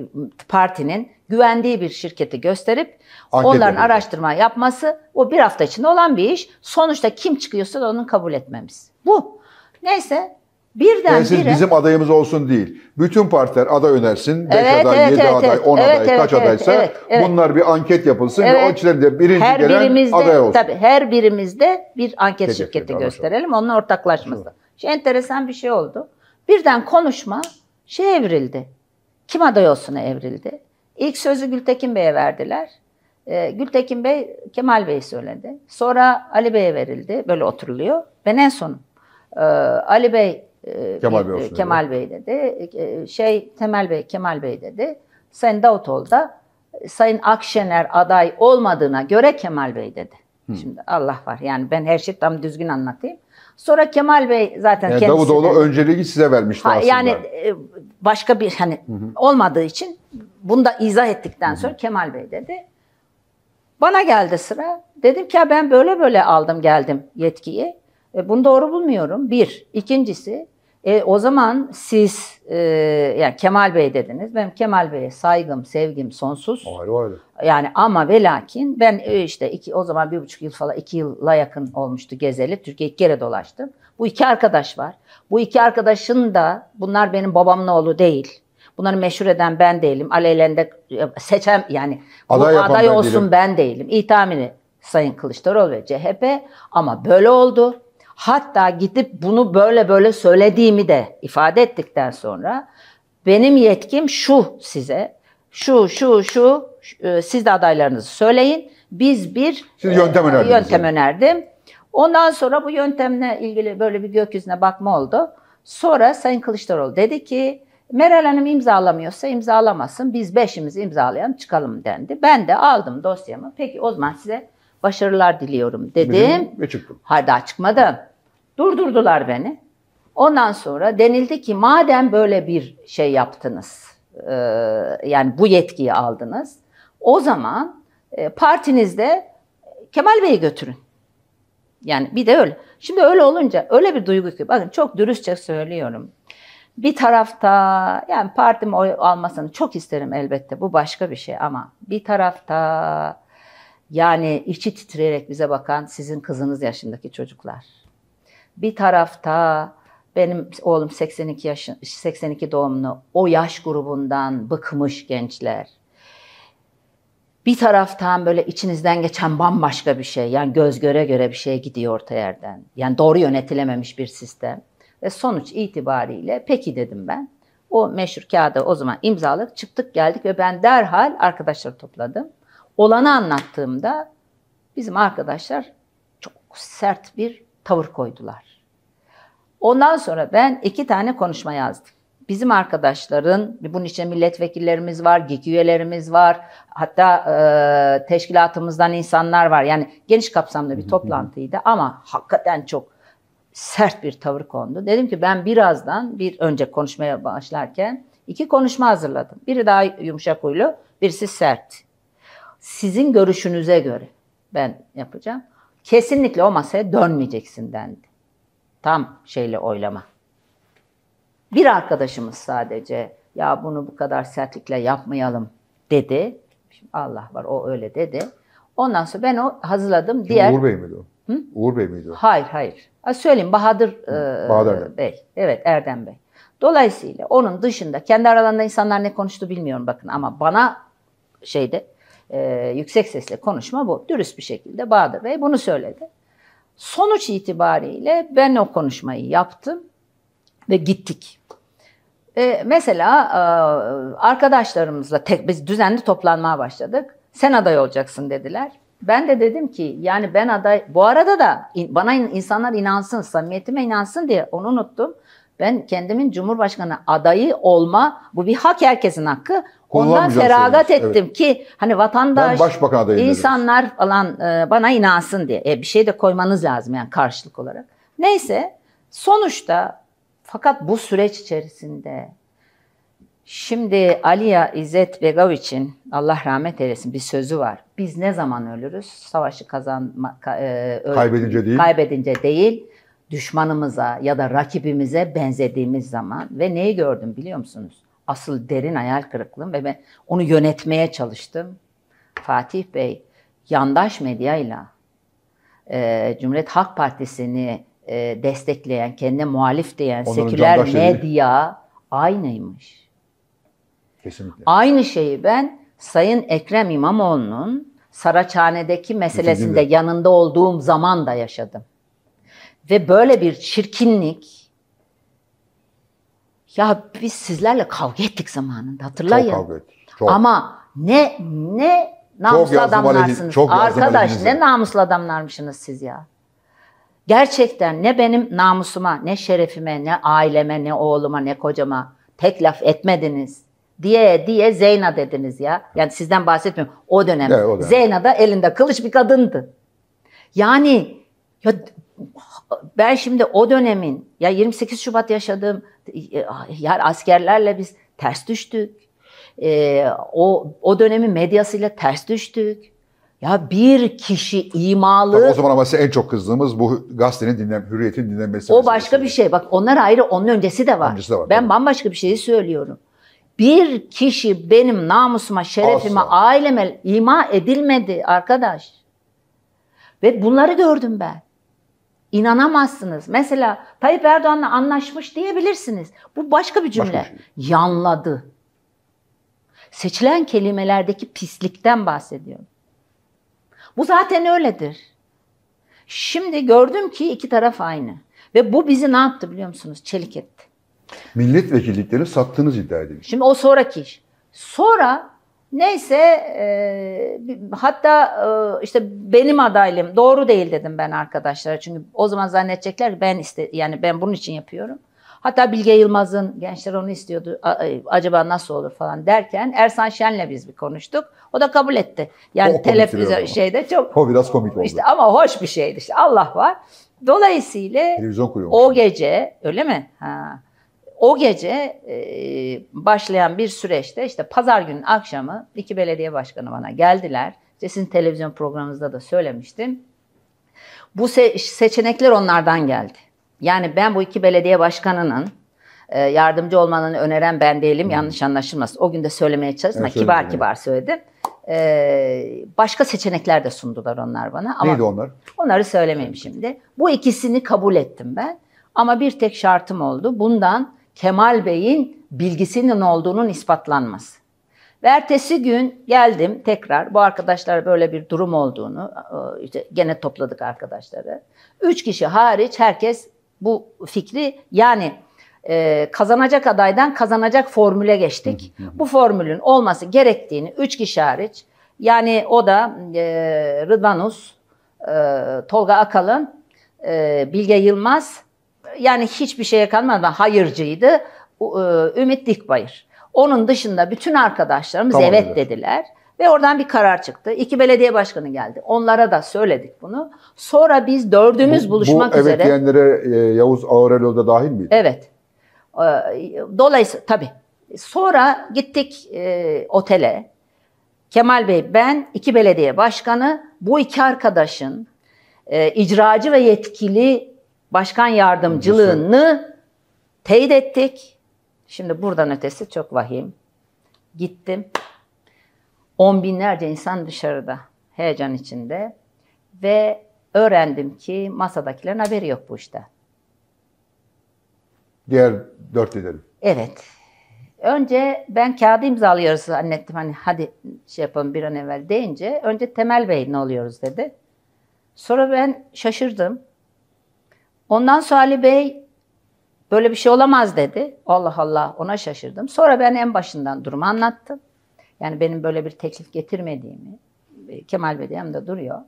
partinin güvendiği bir şirketi gösterip Anket onların edildi. araştırma yapması o bir hafta içinde olan bir iş. Sonuçta kim çıkıyorsa da onu kabul etmemiz. Bu. Neyse Birden yani siz bire... bizim adayımız olsun değil. Bütün partiler aday önersin. 5 evet, aday, 7 evet, evet, aday, 10 evet, aday, evet, kaç evet, adaysa evet, evet. bunlar bir anket yapılsın evet. ve o içlerinde birinci her gelen birimizde, aday olsun. Tabii her birimizde bir anket Teşekkür şirketi anlaşalım. gösterelim. Onun ortaklaşması. Evet. Şey, enteresan bir şey oldu. Birden konuşma şey evrildi. Kim aday olsun evrildi. İlk sözü Gültekin Bey'e verdiler. Ee, Gültekin Bey Kemal Bey söyledi. Sonra Ali Bey'e verildi. Böyle oturuluyor. Ben en son e, Ali Bey ee, Kemal e, Bey, e, olsun Kemal Bey dedi. E, şey Temel Bey, Kemal Bey dedi. Sayın Davutoğlu da Sayın Akşener aday olmadığına göre Kemal Bey dedi. Hı. Şimdi Allah var. Yani ben her şeyi tam düzgün anlatayım. Sonra Kemal Bey zaten yani kendisi Davutoğlu de, önceliği size vermişti ha, aslında. Yani başka bir hani hı hı. olmadığı için bunu da izah ettikten hı hı. sonra Kemal Bey dedi. Bana geldi sıra. Dedim ki ya ben böyle böyle aldım geldim yetkiyi. E, bunu doğru bulmuyorum. Bir. İkincisi e, o zaman siz e, yani Kemal Bey dediniz. Benim Kemal Bey'e saygım, sevgim sonsuz. Hayır, hayır. Yani ama ve lakin ben e, işte iki, o zaman bir buçuk yıl falan iki yıla yakın olmuştu gezeli. Türkiye'yi kere dolaştım. Bu iki arkadaş var. Bu iki arkadaşın da bunlar benim babamın oğlu değil. Bunları meşhur eden ben değilim. Aleyhende seçem yani aday, bu, aday ben olsun değilim. ben değilim. İtamini Sayın Kılıçdaroğlu ve CHP ama böyle oldu. Hatta gidip bunu böyle böyle söylediğimi de ifade ettikten sonra benim yetkim şu size. Şu, şu, şu, şu e, siz de adaylarınızı söyleyin. Biz bir Siz yöntem, e, yöntem önerdim. Ondan sonra bu yöntemle ilgili böyle bir gökyüzüne bakma oldu. Sonra Sayın Kılıçdaroğlu dedi ki Meral Hanım imzalamıyorsa imzalamasın. Biz beşimizi imzalayalım çıkalım dendi. Ben de aldım dosyamı. Peki o zaman size Başarılar diliyorum dedim. Ve çıktım. Hayır daha çıkmadım. Durdurdular beni. Ondan sonra denildi ki madem böyle bir şey yaptınız, e, yani bu yetkiyi aldınız, o zaman e, partinizde Kemal Bey'i götürün. Yani bir de öyle. Şimdi öyle olunca öyle bir duygu ki bakın çok dürüstçe söylüyorum. Bir tarafta yani partim oy almasını çok isterim elbette bu başka bir şey ama bir tarafta yani içi titreyerek bize bakan sizin kızınız yaşındaki çocuklar. Bir tarafta benim oğlum 82 yaş 82 doğumlu o yaş grubundan bıkmış gençler. Bir taraftan böyle içinizden geçen bambaşka bir şey. Yani göz göre göre bir şey gidiyor orta yerden. Yani doğru yönetilememiş bir sistem. Ve sonuç itibariyle peki dedim ben. O meşhur kağıda o zaman imzalık çıktık geldik ve ben derhal arkadaşları topladım olanı anlattığımda bizim arkadaşlar çok sert bir tavır koydular. Ondan sonra ben iki tane konuşma yazdım. Bizim arkadaşların, bunun için milletvekillerimiz var, GİK üyelerimiz var, hatta e, teşkilatımızdan insanlar var. Yani geniş kapsamlı bir toplantıydı ama hakikaten çok sert bir tavır kondu. Dedim ki ben birazdan bir önce konuşmaya başlarken iki konuşma hazırladım. Biri daha yumuşak huylu, birisi sert. Sizin görüşünüze göre ben yapacağım. Kesinlikle o masaya dönmeyeceksin dendi. Tam şeyle oylama. Bir arkadaşımız sadece ya bunu bu kadar sertlikle yapmayalım dedi. Şimdi Allah var o öyle dedi. Ondan sonra ben o hazırladım. Şimdi diğer... Uğur Bey miydi o? Hı? Uğur Bey miydi o? Hayır hayır. Ha, söyleyeyim Bahadır, e, Bahadır Bey. Evet Erdem Bey. Dolayısıyla onun dışında kendi aralarında insanlar ne konuştu bilmiyorum bakın ama bana şeyde e, yüksek sesle konuşma bu. Dürüst bir şekilde Bahadır Bey bunu söyledi. Sonuç itibariyle ben o konuşmayı yaptım ve gittik. E, mesela e, arkadaşlarımızla tek biz düzenli toplanmaya başladık. Sen aday olacaksın dediler. Ben de dedim ki yani ben aday bu arada da bana insanlar inansın, samimiyetime inansın diye onu unuttum. Ben kendimin Cumhurbaşkanı adayı olma bu bir hak herkesin hakkı. Ondan feragat söylemiş. ettim evet. ki hani vatandaş, insanlar dedim. falan e, bana inansın diye. E, bir şey de koymanız lazım yani karşılık olarak. Neyse sonuçta fakat bu süreç içerisinde şimdi Aliya İzzet Begoviç'in Allah rahmet eylesin bir sözü var. Biz ne zaman ölürüz? Savaşı kazanma, e, kaybedince değil. Kaybedince değil düşmanımıza ya da rakibimize benzediğimiz zaman ve neyi gördüm biliyor musunuz? asıl derin hayal kırıklığım ve ben onu yönetmeye çalıştım. Fatih Bey yandaş medyayla e, Cumhuriyet Halk Partisi'ni e, destekleyen, kendine muhalif diyen Onların seküler medya aynıymış. Kesinlikle. Aynı şeyi ben Sayın Ekrem İmamoğlu'nun Saraçhane'deki meselesinde Kesinlikle. yanında olduğum zaman da yaşadım. Ve böyle bir çirkinlik, ya biz sizlerle kavga ettik zamanında hatırlayın. Çok kavga ettik. Çok. Ama ne ne namuslu çok adamlarsınız. çok Arkadaş ne namuslu adamlarmışsınız siz ya. Gerçekten ne benim namusuma, ne şerefime, ne aileme, ne oğluma, ne kocama tek laf etmediniz diye diye Zeyna dediniz ya. Yani sizden bahsetmiyorum. O dönem, evet, o dönem. Zeyna da elinde kılıç bir kadındı. Yani ya ben şimdi o dönemin ya 28 Şubat yaşadığım yani askerlerle biz ters düştük. E, o o dönemin medyasıyla ters düştük. Ya bir kişi imalı... Tabii o zaman ama en çok kızdığımız bu gazetenin dinlen, hürriyetin dinlenmesi. O başka meselesi. bir şey. Bak onlar ayrı, onun öncesi de var. Öncesi de var ben tabii. bambaşka bir şeyi söylüyorum. Bir kişi benim namusuma, şerefime, Asla. aileme ima edilmedi arkadaş. Ve bunları gördüm ben. İnanamazsınız. Mesela Tayyip Erdoğan'la anlaşmış diyebilirsiniz. Bu başka bir cümle. Başka bir şey. Yanladı. Seçilen kelimelerdeki pislikten bahsediyorum. Bu zaten öyledir. Şimdi gördüm ki iki taraf aynı. Ve bu bizi ne yaptı biliyor musunuz? Çelik etti. Milletvekilliklerini sattığınız iddia edilmiş. Şimdi o sonraki iş. Sonra Neyse e, hatta e, işte benim adaylığım doğru değil dedim ben arkadaşlara. Çünkü o zaman zannedecekler ben iste, yani ben bunun için yapıyorum. Hatta Bilge Yılmaz'ın gençler onu istiyordu. E, acaba nasıl olur falan derken Ersan Şen'le biz bir konuştuk. O da kabul etti. Yani televizyon şeyde çok O biraz komik oldu. İşte ama hoş bir şeydi işte. Allah var. Dolayısıyla televizyon kuruyormuş. O gece öyle mi? Ha o gece e, başlayan bir süreçte işte pazar günün akşamı iki belediye başkanı bana geldiler. İşte sizin televizyon programınızda da söylemiştim. Bu se- seçenekler onlardan geldi. Yani ben bu iki belediye başkanının e, yardımcı olmanı öneren ben değilim. Hmm. Yanlış anlaşılmasın. O gün de söylemeye çalıştım. Evet, kibar yani. kibar söyledim. Ee, başka seçenekler de sundular onlar bana. Ama Neydi onlar? Onları söylemeyeyim şimdi. Bu ikisini kabul ettim ben. Ama bir tek şartım oldu. Bundan Kemal Bey'in bilgisinin olduğunun ispatlanması. Ve ertesi gün geldim tekrar bu arkadaşlar böyle bir durum olduğunu e, işte gene topladık arkadaşları. Üç kişi hariç herkes bu fikri yani e, kazanacak adaydan kazanacak formüle geçtik. bu formülün olması gerektiğini üç kişi hariç yani o da e, Rıdvanus, e, Tolga Akalın, e, Bilge Yılmaz yani hiçbir şeye kanmadı. Hayırcıydı. E, Ümit Dikbayır. Onun dışında bütün arkadaşlarımız tamam, evet dediler. Ve oradan bir karar çıktı. İki belediye başkanı geldi. Onlara da söyledik bunu. Sonra biz dördümüz bu, buluşmak bu, üzere. Evet diyenlere e, Yavuz Aurelio da dahil miydi? Evet. E, dolayısıyla tabii. Sonra gittik e, otele. Kemal Bey ben, iki belediye başkanı, bu iki arkadaşın e, icracı ve yetkili başkan yardımcılığını teyit ettik. Şimdi buradan ötesi çok vahim. Gittim. On binlerce insan dışarıda heyecan içinde ve öğrendim ki masadakilerin haberi yok bu işte. Diğer dört liderin. Evet. Önce ben kağıdı imzalıyoruz zannettim hani hadi şey yapalım bir an evvel deyince önce Temel Bey ne oluyoruz dedi. Sonra ben şaşırdım. Ondan sonra Ali Bey böyle bir şey olamaz dedi. Allah Allah ona şaşırdım. Sonra ben en başından durumu anlattım. Yani benim böyle bir teklif getirmediğimi e, Kemal Bey de duruyor.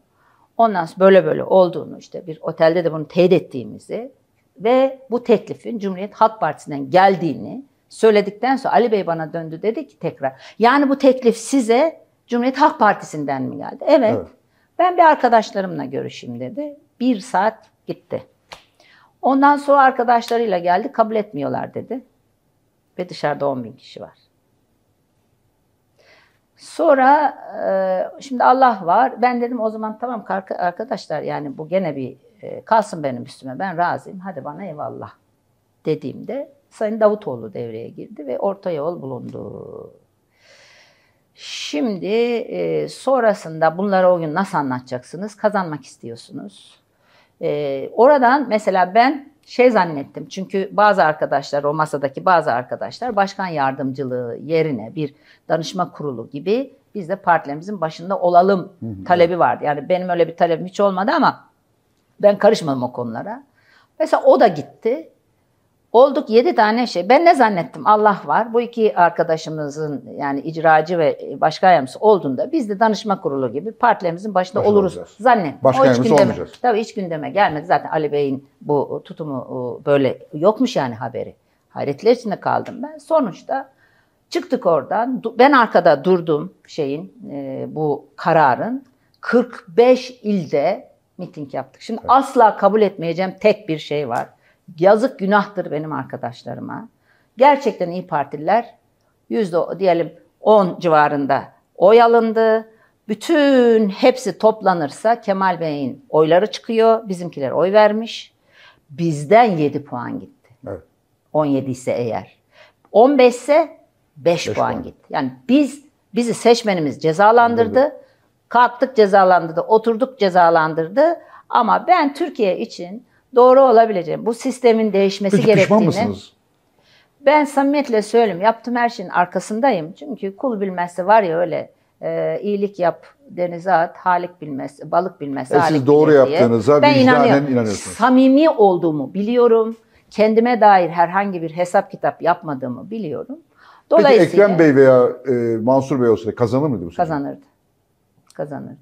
Ondan sonra böyle böyle olduğunu işte bir otelde de bunu teyit ettiğimizi ve bu teklifin Cumhuriyet Halk Partisi'nden geldiğini söyledikten sonra Ali Bey bana döndü dedi ki tekrar. Yani bu teklif size Cumhuriyet Halk Partisi'nden mi geldi? Evet. evet. Ben bir arkadaşlarımla görüşeyim dedi. Bir saat gitti. Ondan sonra arkadaşlarıyla geldi. Kabul etmiyorlar dedi. Ve dışarıda 10 bin kişi var. Sonra e, şimdi Allah var. Ben dedim o zaman tamam arkadaşlar yani bu gene bir e, kalsın benim üstüme. Ben razıyım. Hadi bana eyvallah dediğimde Sayın Davutoğlu devreye girdi ve orta yol bulundu. Şimdi e, sonrasında bunları o gün nasıl anlatacaksınız? Kazanmak istiyorsunuz. E, oradan mesela ben şey zannettim çünkü bazı arkadaşlar o masadaki bazı arkadaşlar başkan yardımcılığı yerine bir danışma kurulu gibi biz de partilerimizin başında olalım talebi vardı. Yani benim öyle bir talebim hiç olmadı ama ben karışmadım o konulara. Mesela o da gitti. Olduk yedi tane şey. Ben ne zannettim? Allah var. Bu iki arkadaşımızın yani icracı ve başkan yardımcısı olduğunda biz de danışma kurulu gibi partilerimizin başında Başka oluruz. Olacağız. Zannettim. Başkan yardımcısı olmayacağız. Tabii hiç gündeme gelmedi. Zaten Ali Bey'in bu tutumu e, böyle yokmuş yani haberi. Hayretler içinde kaldım ben. Sonuçta çıktık oradan. Ben arkada durdum şeyin e, bu kararın. 45 ilde miting yaptık. Şimdi evet. asla kabul etmeyeceğim tek bir şey var yazık günahtır benim arkadaşlarıma. Gerçekten iyi Partililer yüzde diyelim 10 civarında oy alındı. Bütün hepsi toplanırsa Kemal Bey'in oyları çıkıyor. Bizimkiler oy vermiş. Bizden 7 puan gitti. Evet. 17 ise eğer. 15 ise 5, 5 puan, puan gitti. Yani biz bizi seçmenimiz cezalandırdı. Anladım. Kalktık cezalandırdı, oturduk cezalandırdı. Ama ben Türkiye için doğru olabileceğini, bu sistemin değişmesi Peki, gerektiğini. Mısınız? Ben samimiyetle söyleyeyim. Yaptığım her şeyin arkasındayım. Çünkü kul bilmezse var ya öyle e, iyilik yap, denize at, halik bilmez, balık bilmez, e halik Siz doğru yaptığınıza ben inanıyorum. inanıyorsunuz. Samimi olduğumu biliyorum. Kendime dair herhangi bir hesap kitap yapmadığımı biliyorum. Dolayısıyla, Peki Ekrem Bey veya e, Mansur Bey olsaydı kazanır mıydı bu sefer? Kazanırdı. Kazanırdı.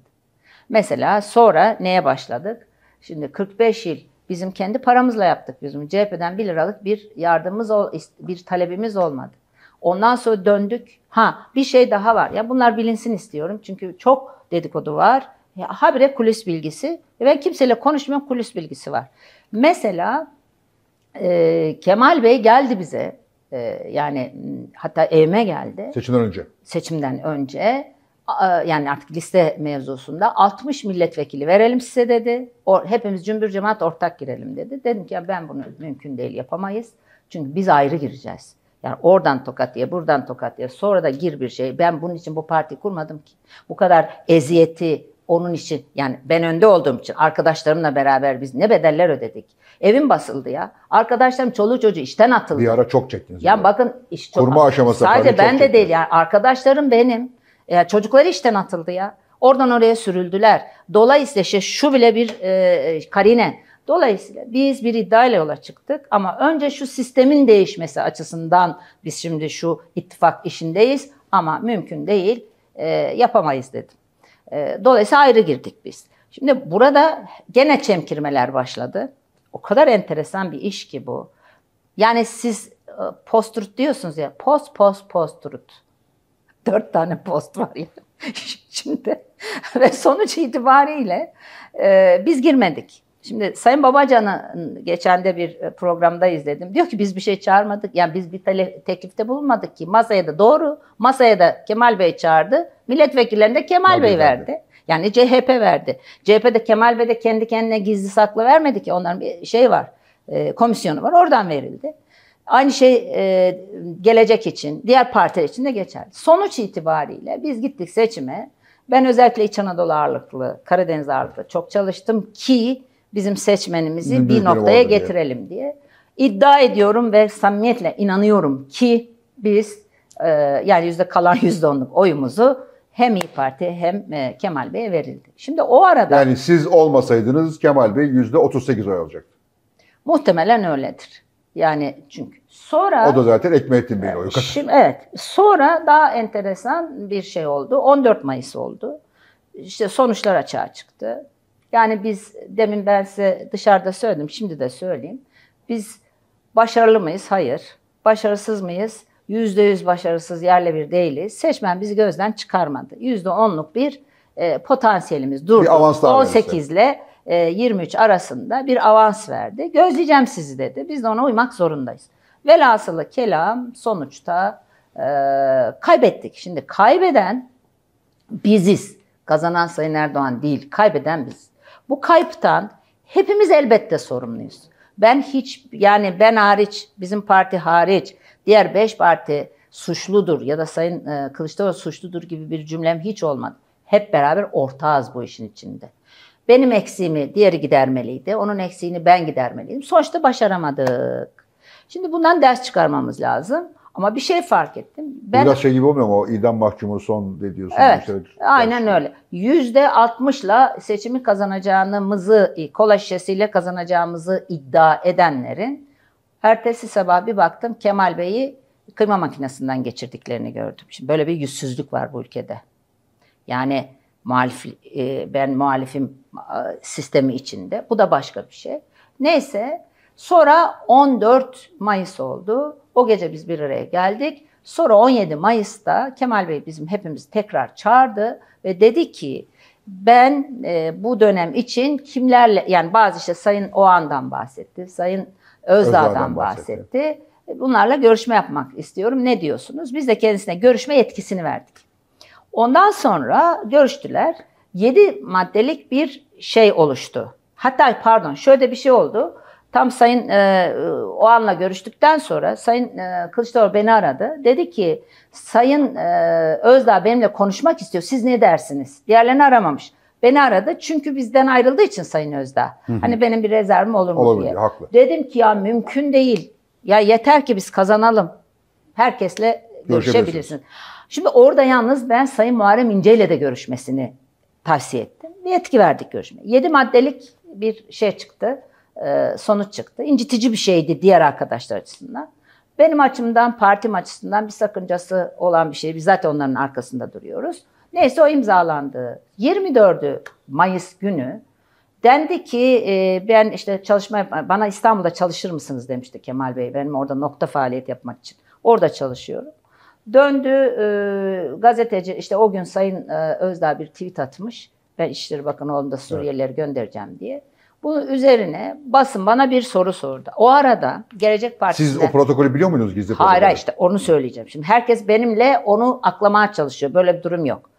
Mesela sonra neye başladık? Şimdi 45 yıl Bizim kendi paramızla yaptık bizim. CHP'den 1 liralık bir yardımımız, bir talebimiz olmadı. Ondan sonra döndük. Ha bir şey daha var. Ya bunlar bilinsin istiyorum. Çünkü çok dedikodu var. Ya, habire kulis bilgisi. Ben kimseyle konuşmuyorum kulis bilgisi var. Mesela e, Kemal Bey geldi bize. E, yani hatta evime e geldi. Seçimden önce. Seçimden önce yani artık liste mevzusunda 60 milletvekili verelim size dedi. O, hepimiz cümbür cemaat ortak girelim dedi. Dedim ki ya ben bunu mümkün değil yapamayız. Çünkü biz ayrı gireceğiz. Yani oradan tokat diye, buradan tokat diye. Sonra da gir bir şey. Ben bunun için bu parti kurmadım ki. Bu kadar eziyeti onun için yani ben önde olduğum için arkadaşlarımla beraber biz ne bedeller ödedik. Evim basıldı ya. Arkadaşlarım çoluk çocuğu işten atıldı. Bir ara çok çektiniz. Ya yani bakın iş çok Kurma aşaması Sadece ben de çektiniz. değil yani arkadaşlarım benim. Ya e, çocukları işten atıldı ya. Oradan oraya sürüldüler. Dolayısıyla işte şu bile bir e, karine. Dolayısıyla biz bir iddiayla yola çıktık ama önce şu sistemin değişmesi açısından biz şimdi şu ittifak işindeyiz ama mümkün değil e, yapamayız dedim. E, dolayısıyla ayrı girdik biz. Şimdi burada gene çemkirmeler başladı. O kadar enteresan bir iş ki bu. Yani siz e, post diyorsunuz ya post post post -truth dört tane post var ya şimdi. Ve sonuç itibariyle e, biz girmedik. Şimdi Sayın Babacan'ın geçen de bir e, programda izledim. Diyor ki biz bir şey çağırmadık. Yani biz bir tele, teklifte bulunmadık ki. Masaya da doğru. Masaya da Kemal Bey çağırdı. Milletvekillerine de Kemal Tabii Bey verdi. verdi. Yani CHP verdi. CHP'de Kemal Bey de kendi kendine gizli saklı vermedi ki. Onların bir şey var. E, komisyonu var. Oradan verildi. Aynı şey e, gelecek için, diğer partiler için de geçerli. Sonuç itibariyle biz gittik seçime. Ben özellikle İç Anadolu ağırlıklı, Karadeniz ağırlıklı çok çalıştım ki bizim seçmenimizi bir, bir noktaya getirelim diye. diye. İddia ediyorum ve samimiyetle inanıyorum ki biz e, yani yüzde kalan yüzde onluk oyumuzu hem İyi Parti hem e, Kemal Bey'e verildi. Şimdi o arada... Yani siz olmasaydınız Kemal Bey yüzde 38 oy alacaktı. Muhtemelen öyledir. Yani çünkü Sonra o da zaten Ekmelettin Bey'in oyu. Şimdi, evet. Sonra daha enteresan bir şey oldu. 14 Mayıs oldu. İşte sonuçlar açığa çıktı. Yani biz demin ben size dışarıda söyledim, şimdi de söyleyeyim. Biz başarılı mıyız? Hayır. Başarısız mıyız? Yüzde yüz başarısız yerle bir değiliz. Seçmen bizi gözden çıkarmadı. Yüzde onluk bir e, potansiyelimiz durdu. Bir avans 18 ile e, 23 arasında bir avans verdi. Gözleyeceğim sizi dedi. Biz de ona uymak zorundayız. Velhasılı kelam sonuçta e, kaybettik. Şimdi kaybeden biziz. Kazanan Sayın Erdoğan değil, kaybeden biz. Bu kayıptan hepimiz elbette sorumluyuz. Ben hiç yani ben hariç, bizim parti hariç, diğer beş parti suçludur ya da Sayın e, Kılıçdaroğlu suçludur gibi bir cümlem hiç olmadı. Hep beraber ortağız bu işin içinde. Benim eksiğimi diğeri gidermeliydi. Onun eksiğini ben gidermeliydim. Sonuçta başaramadık. Şimdi bundan ders çıkarmamız lazım. Ama bir şey fark ettim. Ben, Biraz şey gibi olmuyor mu? O idam mahkumu son de diyorsun. Evet. Şey, aynen ders. öyle. Yüzde altmışla seçimi kazanacağımızı, e, kola şişesiyle kazanacağımızı iddia edenlerin ertesi sabah bir baktım Kemal Bey'i kıyma makinesinden geçirdiklerini gördüm. Şimdi böyle bir yüzsüzlük var bu ülkede. Yani muhalif, e, ben muhalifim sistemi içinde. Bu da başka bir şey. Neyse Sonra 14 Mayıs oldu. O gece biz bir araya geldik. Sonra 17 Mayıs'ta Kemal Bey bizim hepimizi tekrar çağırdı ve dedi ki ben e, bu dönem için kimlerle yani bazı işte Sayın Oğan'dan bahsetti, Sayın Özdağ'dan, Özdağ'dan bahsetti. bahsetti. E, bunlarla görüşme yapmak istiyorum. Ne diyorsunuz? Biz de kendisine görüşme yetkisini verdik. Ondan sonra görüştüler. 7 maddelik bir şey oluştu. Hatta pardon şöyle bir şey oldu. Tam Sayın e, o anla görüştükten sonra Sayın e, Kılıçdaroğlu beni aradı. Dedi ki Sayın e, Özdağ benimle konuşmak istiyor. Siz ne dersiniz? Diğerlerini aramamış. Beni aradı çünkü bizden ayrıldığı için Sayın Özdağ. Hı hı. Hani benim bir rezervim olur mu Olabilir, diye. Haklı. Dedim ki ya mümkün değil. Ya yeter ki biz kazanalım. Herkesle görüşebilirsin. Şimdi orada yalnız ben Sayın Muharrem İnce ile de görüşmesini tavsiye ettim. yetki verdik görüşme. Yedi maddelik bir şey çıktı. E, sonuç çıktı. İncitici bir şeydi diğer arkadaşlar açısından. Benim açımdan, partim açısından bir sakıncası olan bir şey. Biz zaten onların arkasında duruyoruz. Neyse o imzalandı. 24 Mayıs günü dendi ki e, ben işte çalışma bana İstanbul'da çalışır mısınız demişti Kemal Bey. Benim orada nokta faaliyet yapmak için. Orada çalışıyorum. Döndü e, gazeteci işte o gün Sayın e, Özdağ bir tweet atmış. Ben İşleri Bakanı oğlumda Suriyelileri göndereceğim diye. Bunun üzerine basın bana bir soru sordu. O arada Gelecek Partisi... Siz o protokolü biliyor muydunuz gizli protokolü? Hayır işte onu söyleyeceğim. Şimdi herkes benimle onu aklamaya çalışıyor. Böyle bir durum yok.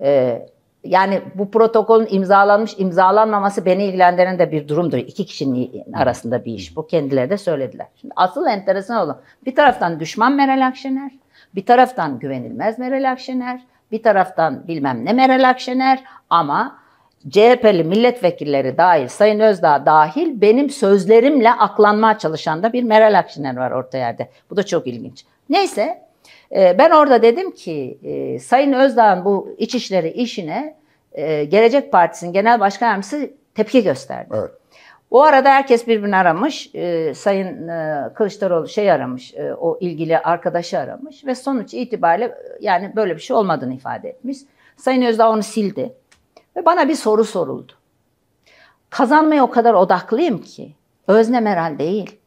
Ee, yani bu protokolün imzalanmış imzalanmaması beni ilgilendiren de bir durumdur. İki kişinin arasında bir iş. Bu kendileri de söylediler. Şimdi asıl enteresan olan bir taraftan düşman Meral Akşener, bir taraftan güvenilmez Meral Akşener, bir taraftan bilmem ne Meral Akşener ama CHP'li milletvekilleri dahil, Sayın Özdağ dahil benim sözlerimle aklanmaya çalışan da bir Meral Akşener var orta yerde. Bu da çok ilginç. Neyse e, ben orada dedim ki e, Sayın Özdağ'ın bu İçişleri işine e, Gelecek Partisi'nin genel başkan yardımcısı tepki gösterdi. Evet. O arada herkes birbirini aramış. Sayın Kılıçdaroğlu şey aramış, o ilgili arkadaşı aramış ve sonuç itibariyle yani böyle bir şey olmadığını ifade etmiş. Sayın Özdağ onu sildi. Ve bana bir soru soruldu. Kazanmaya o kadar odaklıyım ki. Özne Meral değil.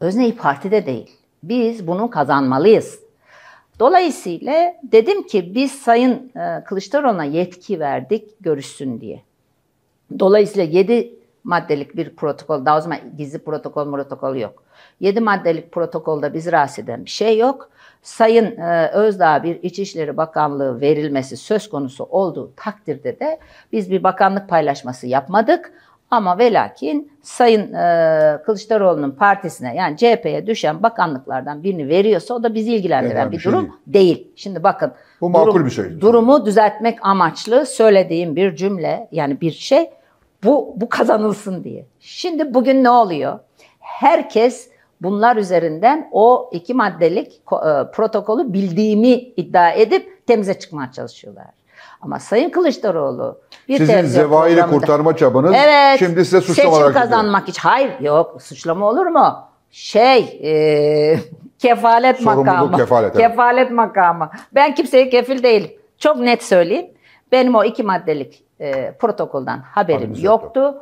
Özne Parti'de değil. Biz bunu kazanmalıyız. Dolayısıyla dedim ki biz Sayın e, Kılıçdaroğlu'na yetki verdik görüşsün diye. Dolayısıyla 7 maddelik bir protokol, daha o zaman gizli protokol, protokol yok. 7 maddelik protokolda biz rahatsız eden bir şey yok. Sayın e, bir İçişleri Bakanlığı verilmesi söz konusu olduğu takdirde de biz bir bakanlık paylaşması yapmadık. Ama velakin Sayın e, Kılıçdaroğlu'nun partisine yani CHP'ye düşen bakanlıklardan birini veriyorsa o da bizi ilgilendiren Efendim, bir şey durum değil. değil. Şimdi bakın bu makul durum, bir şey. Durumu düzeltmek amaçlı söylediğim bir cümle yani bir şey bu bu kazanılsın diye. Şimdi bugün ne oluyor? Herkes bunlar üzerinden o iki maddelik e, protokolü bildiğimi iddia edip temize çıkmaya çalışıyorlar. Ama Sayın Kılıçdaroğlu bir Sizin zevairi kurtarma çabanız evet, şimdi size suçlama seçim kazanmak gidiyor. için. Hayır yok suçlama olur mu? Şey e, kefalet Sorumluluk makamı. Kefalet, evet. kefalet makamı. Ben kimseye kefil değilim. Çok net söyleyeyim. Benim o iki maddelik e, protokoldan haberim Haberimiz yoktu. yoktu.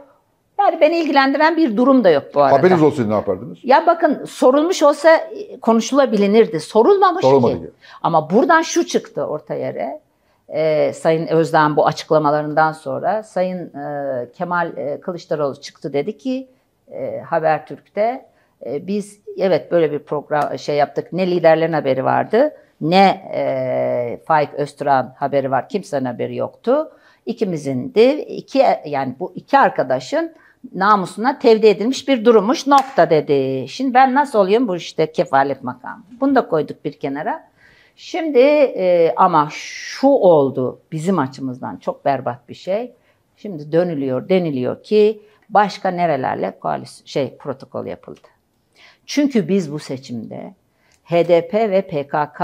Yani beni ilgilendiren bir durum da yok bu arada. Haberiniz olsaydı ne yapardınız? Ya bakın sorulmuş olsa e, konuşulabilirdi. Sorulmamış Sorulmadı ki. ki. Ama buradan şu çıktı orta yere. Ee, Sayın Özden bu açıklamalarından sonra Sayın e, Kemal e, Kılıçdaroğlu çıktı dedi ki e, Habertürk'te e, biz evet böyle bir program şey yaptık. Ne liderlerin haberi vardı ne e, Faik Öztürk'ün haberi var. Kimsenin haberi yoktu ikimizin de iki yani bu iki arkadaşın namusuna tevdi edilmiş bir durummuş nokta dedi. Şimdi ben nasıl olayım bu işte kefalet makamı. Bunu da koyduk bir kenara. Şimdi e, ama şu oldu bizim açımızdan çok berbat bir şey. Şimdi dönülüyor deniliyor ki başka nerelerle koalis şey protokol yapıldı. Çünkü biz bu seçimde HDP ve PKK,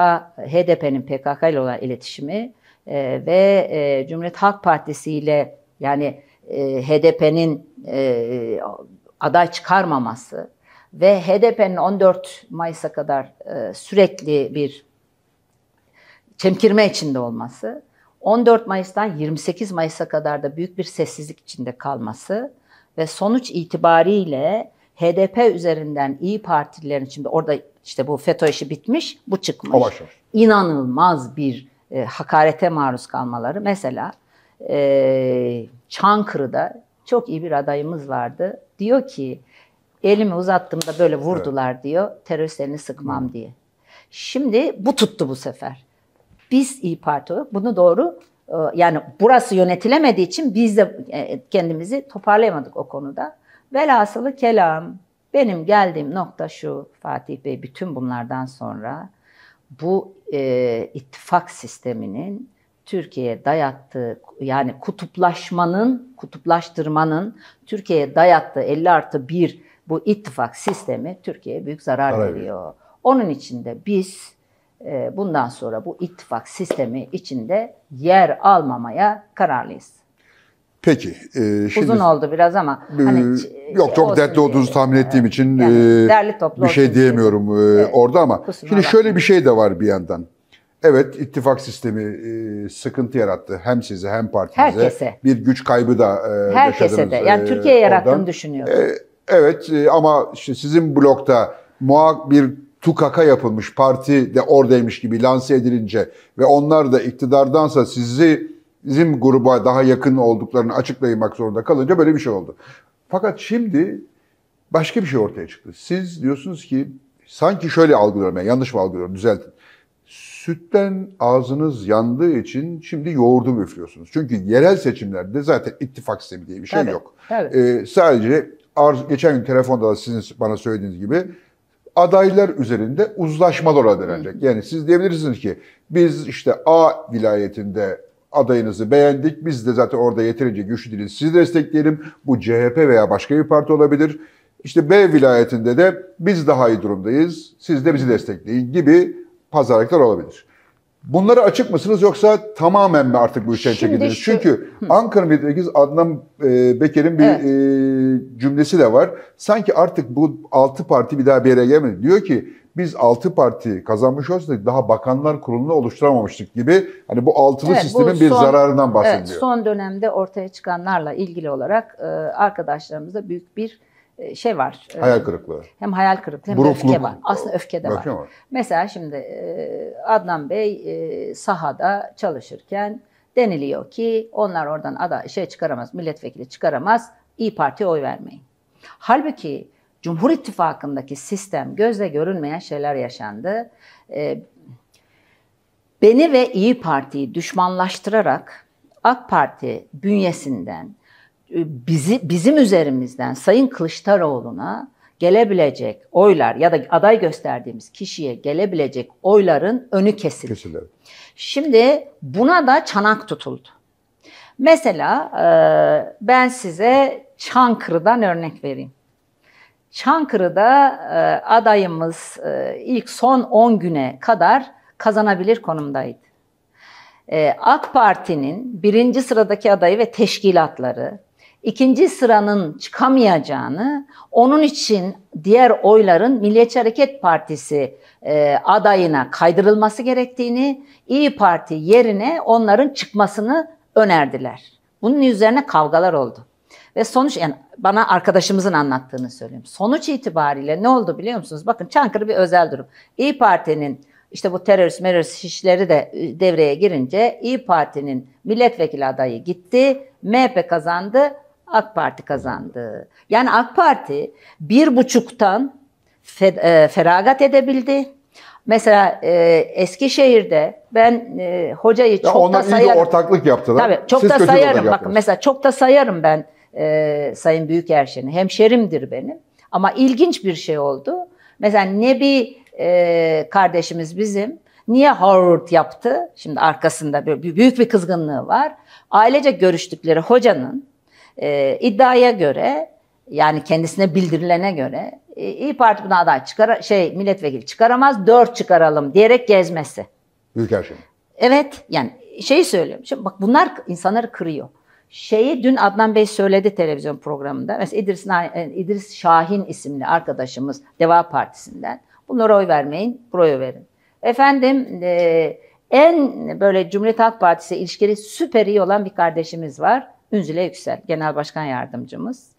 HDP'nin PKK ile olan iletişimi e, ve e, Cumhuriyet Halk Partisi ile yani e, HDP'nin e, aday çıkarmaması ve HDP'nin 14 Mayıs'a kadar e, sürekli bir çemkirme içinde olması, 14 Mayıs'tan 28 Mayıs'a kadar da büyük bir sessizlik içinde kalması ve sonuç itibariyle HDP üzerinden iyi Partiler'in içinde orada işte bu FETÖ işi bitmiş, bu çıkmış. O İnanılmaz bir e, hakarete maruz kalmaları. Mesela e, Çankırı'da çok iyi bir adayımız vardı. Diyor ki elimi uzattığımda böyle vurdular evet. diyor. Teröristlerini sıkmam Hı. diye. Şimdi bu tuttu bu sefer. Biz İyi Parti bunu doğru e, yani burası yönetilemediği için biz de e, kendimizi toparlayamadık o konuda. Velhasılı kelam benim geldiğim nokta şu Fatih Bey bütün bunlardan sonra bu e, ittifak sisteminin Türkiye'ye dayattığı yani kutuplaşmanın, kutuplaştırmanın Türkiye'ye dayattığı 50 artı 1 bu ittifak sistemi Türkiye'ye büyük zarar Aynen. veriyor. Onun için de biz e, bundan sonra bu ittifak sistemi içinde yer almamaya kararlıyız. Peki. E, şimdi, Uzun oldu biraz ama. Ee, hani, e, yok çok dertli olduğunuzu tahmin ettiğim için yani, e, bir şey diyemiyorum e, orada ama. Şimdi şöyle bir şey de var bir yandan. Evet, ittifak sistemi e, sıkıntı yarattı. Hem size hem partinize. Herkese. Bir güç kaybı da e, Herkese de. Yani e, Türkiye yarattığını düşünüyorum. E, evet e, ama işte sizin blokta muhak bir tukaka yapılmış parti de oradaymış gibi lanse edilince ve onlar da iktidardansa sizi bizim gruba daha yakın olduklarını açıklamak zorunda kalınca böyle bir şey oldu. Fakat şimdi başka bir şey ortaya çıktı. Siz diyorsunuz ki sanki şöyle algılıyorum yani yanlış mı algılıyorum düzeltin sütten ağzınız yandığı için şimdi yoğurdu müflüyorsunuz. Çünkü yerel seçimlerde zaten ittifak sistemi diye bir şey evet, yok. Evet. Ee, sadece arz, geçen gün telefonda da sizin bana söylediğiniz gibi adaylar üzerinde uzlaşmalara denilecek. Yani siz diyebilirsiniz ki biz işte A vilayetinde adayınızı beğendik. Biz de zaten orada yeterince güçlü değiliz. Sizi destekleyelim. Bu CHP veya başka bir parti olabilir. İşte B vilayetinde de biz daha iyi durumdayız. Siz de bizi destekleyin gibi pazarlıklar olabilir. Bunları açık mısınız yoksa tamamen mi artık bu işten çekildiniz? Şu... Çünkü Ankara Milletvekili Adnan e, Beker'in bir evet. e, cümlesi de var. Sanki artık bu altı parti bir daha bir yere gelmedi. Diyor ki biz altı parti kazanmış olsaydık daha bakanlar kurulunu oluşturamamıştık gibi hani bu altılı evet, sistemin bu bir son, zararından bahsediyor. Evet, son dönemde ortaya çıkanlarla ilgili olarak e, arkadaşlarımızda büyük bir e, şey var. E, hayal kırıklığı. Hem hayal kırıklığı hem Burukluk. öfke var. Aslında öfke de var. var. Mesela şimdi e, Adnan Bey sahada çalışırken deniliyor ki onlar oradan ada şey çıkaramaz, milletvekili çıkaramaz, İyi Parti'ye oy vermeyin. Halbuki Cumhur İttifakı'ndaki sistem gözle görünmeyen şeyler yaşandı. Beni ve İyi Parti'yi düşmanlaştırarak AK Parti bünyesinden ee, bizi bizim üzerimizden Sayın Kılıçdaroğlu'na gelebilecek oylar ya da aday gösterdiğimiz kişiye gelebilecek oyların önü kesildi. Kesinlikle. Şimdi buna da çanak tutuldu. Mesela e, ben size Çankırı'dan örnek vereyim. Çankırı'da e, adayımız e, ilk son 10 güne kadar kazanabilir konumdaydı. AK Parti'nin birinci sıradaki adayı ve teşkilatları ikinci sıranın çıkamayacağını, onun için diğer oyların Milliyetçi Hareket Partisi e, adayına kaydırılması gerektiğini, İyi Parti yerine onların çıkmasını önerdiler. Bunun üzerine kavgalar oldu. Ve sonuç yani bana arkadaşımızın anlattığını söyleyeyim. Sonuç itibariyle ne oldu biliyor musunuz? Bakın Çankırı bir özel durum. İyi Parti'nin işte bu terörist merörist işleri de e, devreye girince İyi Parti'nin milletvekili adayı gitti, MHP kazandı. AK Parti kazandı. Yani AK Parti bir buçuktan e, feragat edebildi. Mesela e, Eskişehir'de ben e, hocayı ya çok da sayarım. Onlar ortaklık yaptılar. Tabii çok Siz da sayarım. Bak mesela çok da sayarım ben e, Sayın Büyükerşen'i. Hemşerimdir benim. Ama ilginç bir şey oldu. Mesela Nebi e, kardeşimiz bizim niye Howard yaptı? Şimdi arkasında büyük bir kızgınlığı var. Ailece görüştükleri hocanın e, iddiaya göre yani kendisine bildirilene göre e, İyi Parti buna aday çıkar şey milletvekili çıkaramaz dört çıkaralım diyerek gezmesi. Ülker şey Evet yani şeyi söylüyorum. Şimdi bak bunlar insanları kırıyor. Şeyi dün Adnan Bey söyledi televizyon programında. Mesela İdris, e, İdris Şahin isimli arkadaşımız Deva Partisi'nden. Bunlara oy vermeyin, buraya verin. Efendim e, en böyle Cumhuriyet Halk Partisi ilişkili süper iyi olan bir kardeşimiz var. Ünzile Yüksel, Genel Başkan Yardımcımız.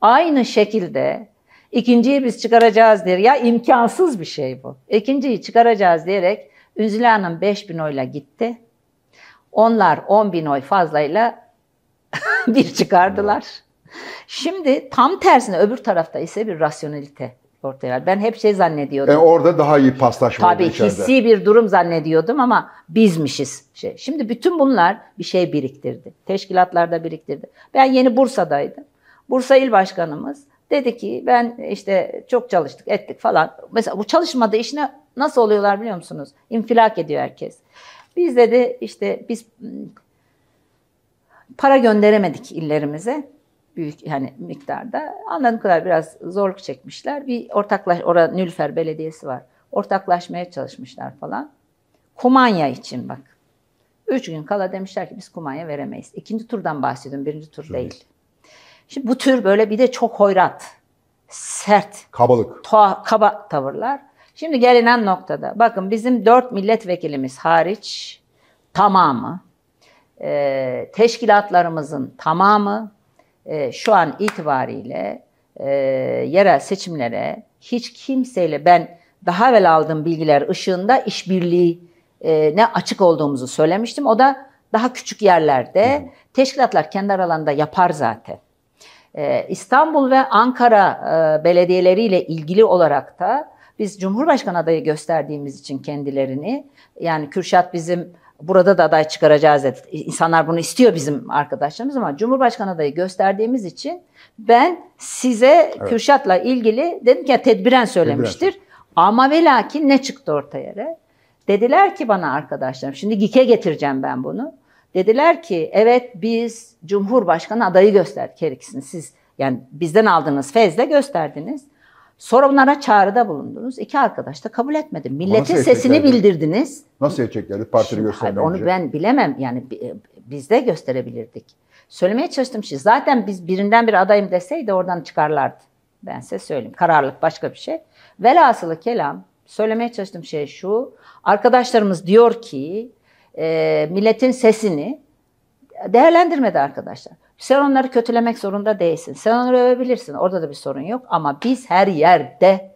Aynı şekilde ikinciyi biz çıkaracağız diye, ya imkansız bir şey bu. İkinciyi çıkaracağız diyerek Ünzile Hanım 5 bin oyla gitti. Onlar 10 bin oy fazlayla bir çıkardılar. Şimdi tam tersine öbür tarafta ise bir rasyonelite ortaya var. Ben hep şey zannediyordum. E orada daha iyi paslaşma Tabii içeride. hissi bir durum zannediyordum ama bizmişiz. Şey. Şimdi bütün bunlar bir şey biriktirdi. Teşkilatlarda biriktirdi. Ben yeni Bursa'daydım. Bursa İl Başkanımız dedi ki ben işte çok çalıştık ettik falan. Mesela bu çalışmada işine nasıl oluyorlar biliyor musunuz? İnfilak ediyor herkes. Biz dedi işte biz ıı, para gönderemedik illerimize büyük yani miktarda. Anladığım kadar biraz zorluk çekmişler. Bir ortaklaş, orada Nülfer Belediyesi var. Ortaklaşmaya çalışmışlar falan. Kumanya için bak. Üç gün kala demişler ki biz kumanya veremeyiz. İkinci turdan bahsediyorum, birinci tur evet. değil. Şimdi bu tür böyle bir de çok hoyrat, sert, kabalık, tuha, kaba tavırlar. Şimdi gelinen noktada bakın bizim dört milletvekilimiz hariç tamamı, e, teşkilatlarımızın tamamı, ee, şu an itibariyle e, yerel seçimlere hiç kimseyle ben daha evvel aldığım bilgiler ışığında işbirliği e, ne açık olduğumuzu söylemiştim. O da daha küçük yerlerde teşkilatlar kendi aralarında yapar zaten. Ee, İstanbul ve Ankara e, belediyeleriyle ilgili olarak da biz Cumhurbaşkanı adayı gösterdiğimiz için kendilerini yani Kürşat bizim Burada da aday çıkaracağız dedi. İnsanlar bunu istiyor bizim arkadaşlarımız ama Cumhurbaşkanı adayı gösterdiğimiz için ben size evet. Kürşat'la ilgili dedim ki tedbiren söylemiştir. Tedbiren. Ama ve lakin ne çıktı ortaya? Dediler ki bana arkadaşlarım, şimdi GİK'e getireceğim ben bunu. Dediler ki evet biz Cumhurbaşkanı adayı gösterdik her ikisini. Siz yani bizden aldığınız fezle gösterdiniz. Sonra bunlara çağrıda bulundunuz. İki arkadaş da kabul etmedi. Milletin sesini bildirdiniz. Nasıl edeceklerdi? Partili göstermeyince. Onu ben bilemem. Yani e, biz de gösterebilirdik. Söylemeye çalıştım şey zaten biz birinden bir adayım deseydi oradan çıkarlardı. Ben size söyleyeyim. Kararlılık başka bir şey. Velhasılı kelam söylemeye çalıştığım şey şu. Arkadaşlarımız diyor ki e, milletin sesini değerlendirmedi arkadaşlar. Sen onları kötülemek zorunda değilsin. Sen onları övebilirsin. Orada da bir sorun yok. Ama biz her yerde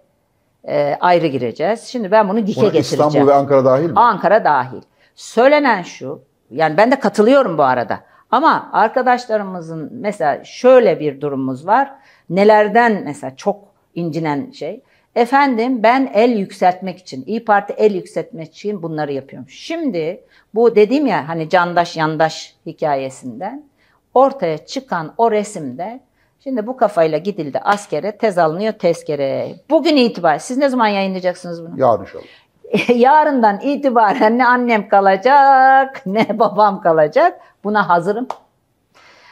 e, ayrı gireceğiz. Şimdi ben bunu dike Buna getireceğim. İstanbul ve Ankara dahil mi? Ankara dahil. Söylenen şu, yani ben de katılıyorum bu arada. Ama arkadaşlarımızın mesela şöyle bir durumumuz var. Nelerden mesela çok incinen şey. Efendim ben el yükseltmek için, İyi Parti el yükseltmek için bunları yapıyorum. Şimdi bu dediğim ya hani candaş yandaş hikayesinden ortaya çıkan o resimde şimdi bu kafayla gidildi askere, tez alınıyor tezkere. Bugün itibar. siz ne zaman yayınlayacaksınız bunu? Yarın inşallah. Yarından itibaren ne annem kalacak ne babam kalacak. Buna hazırım.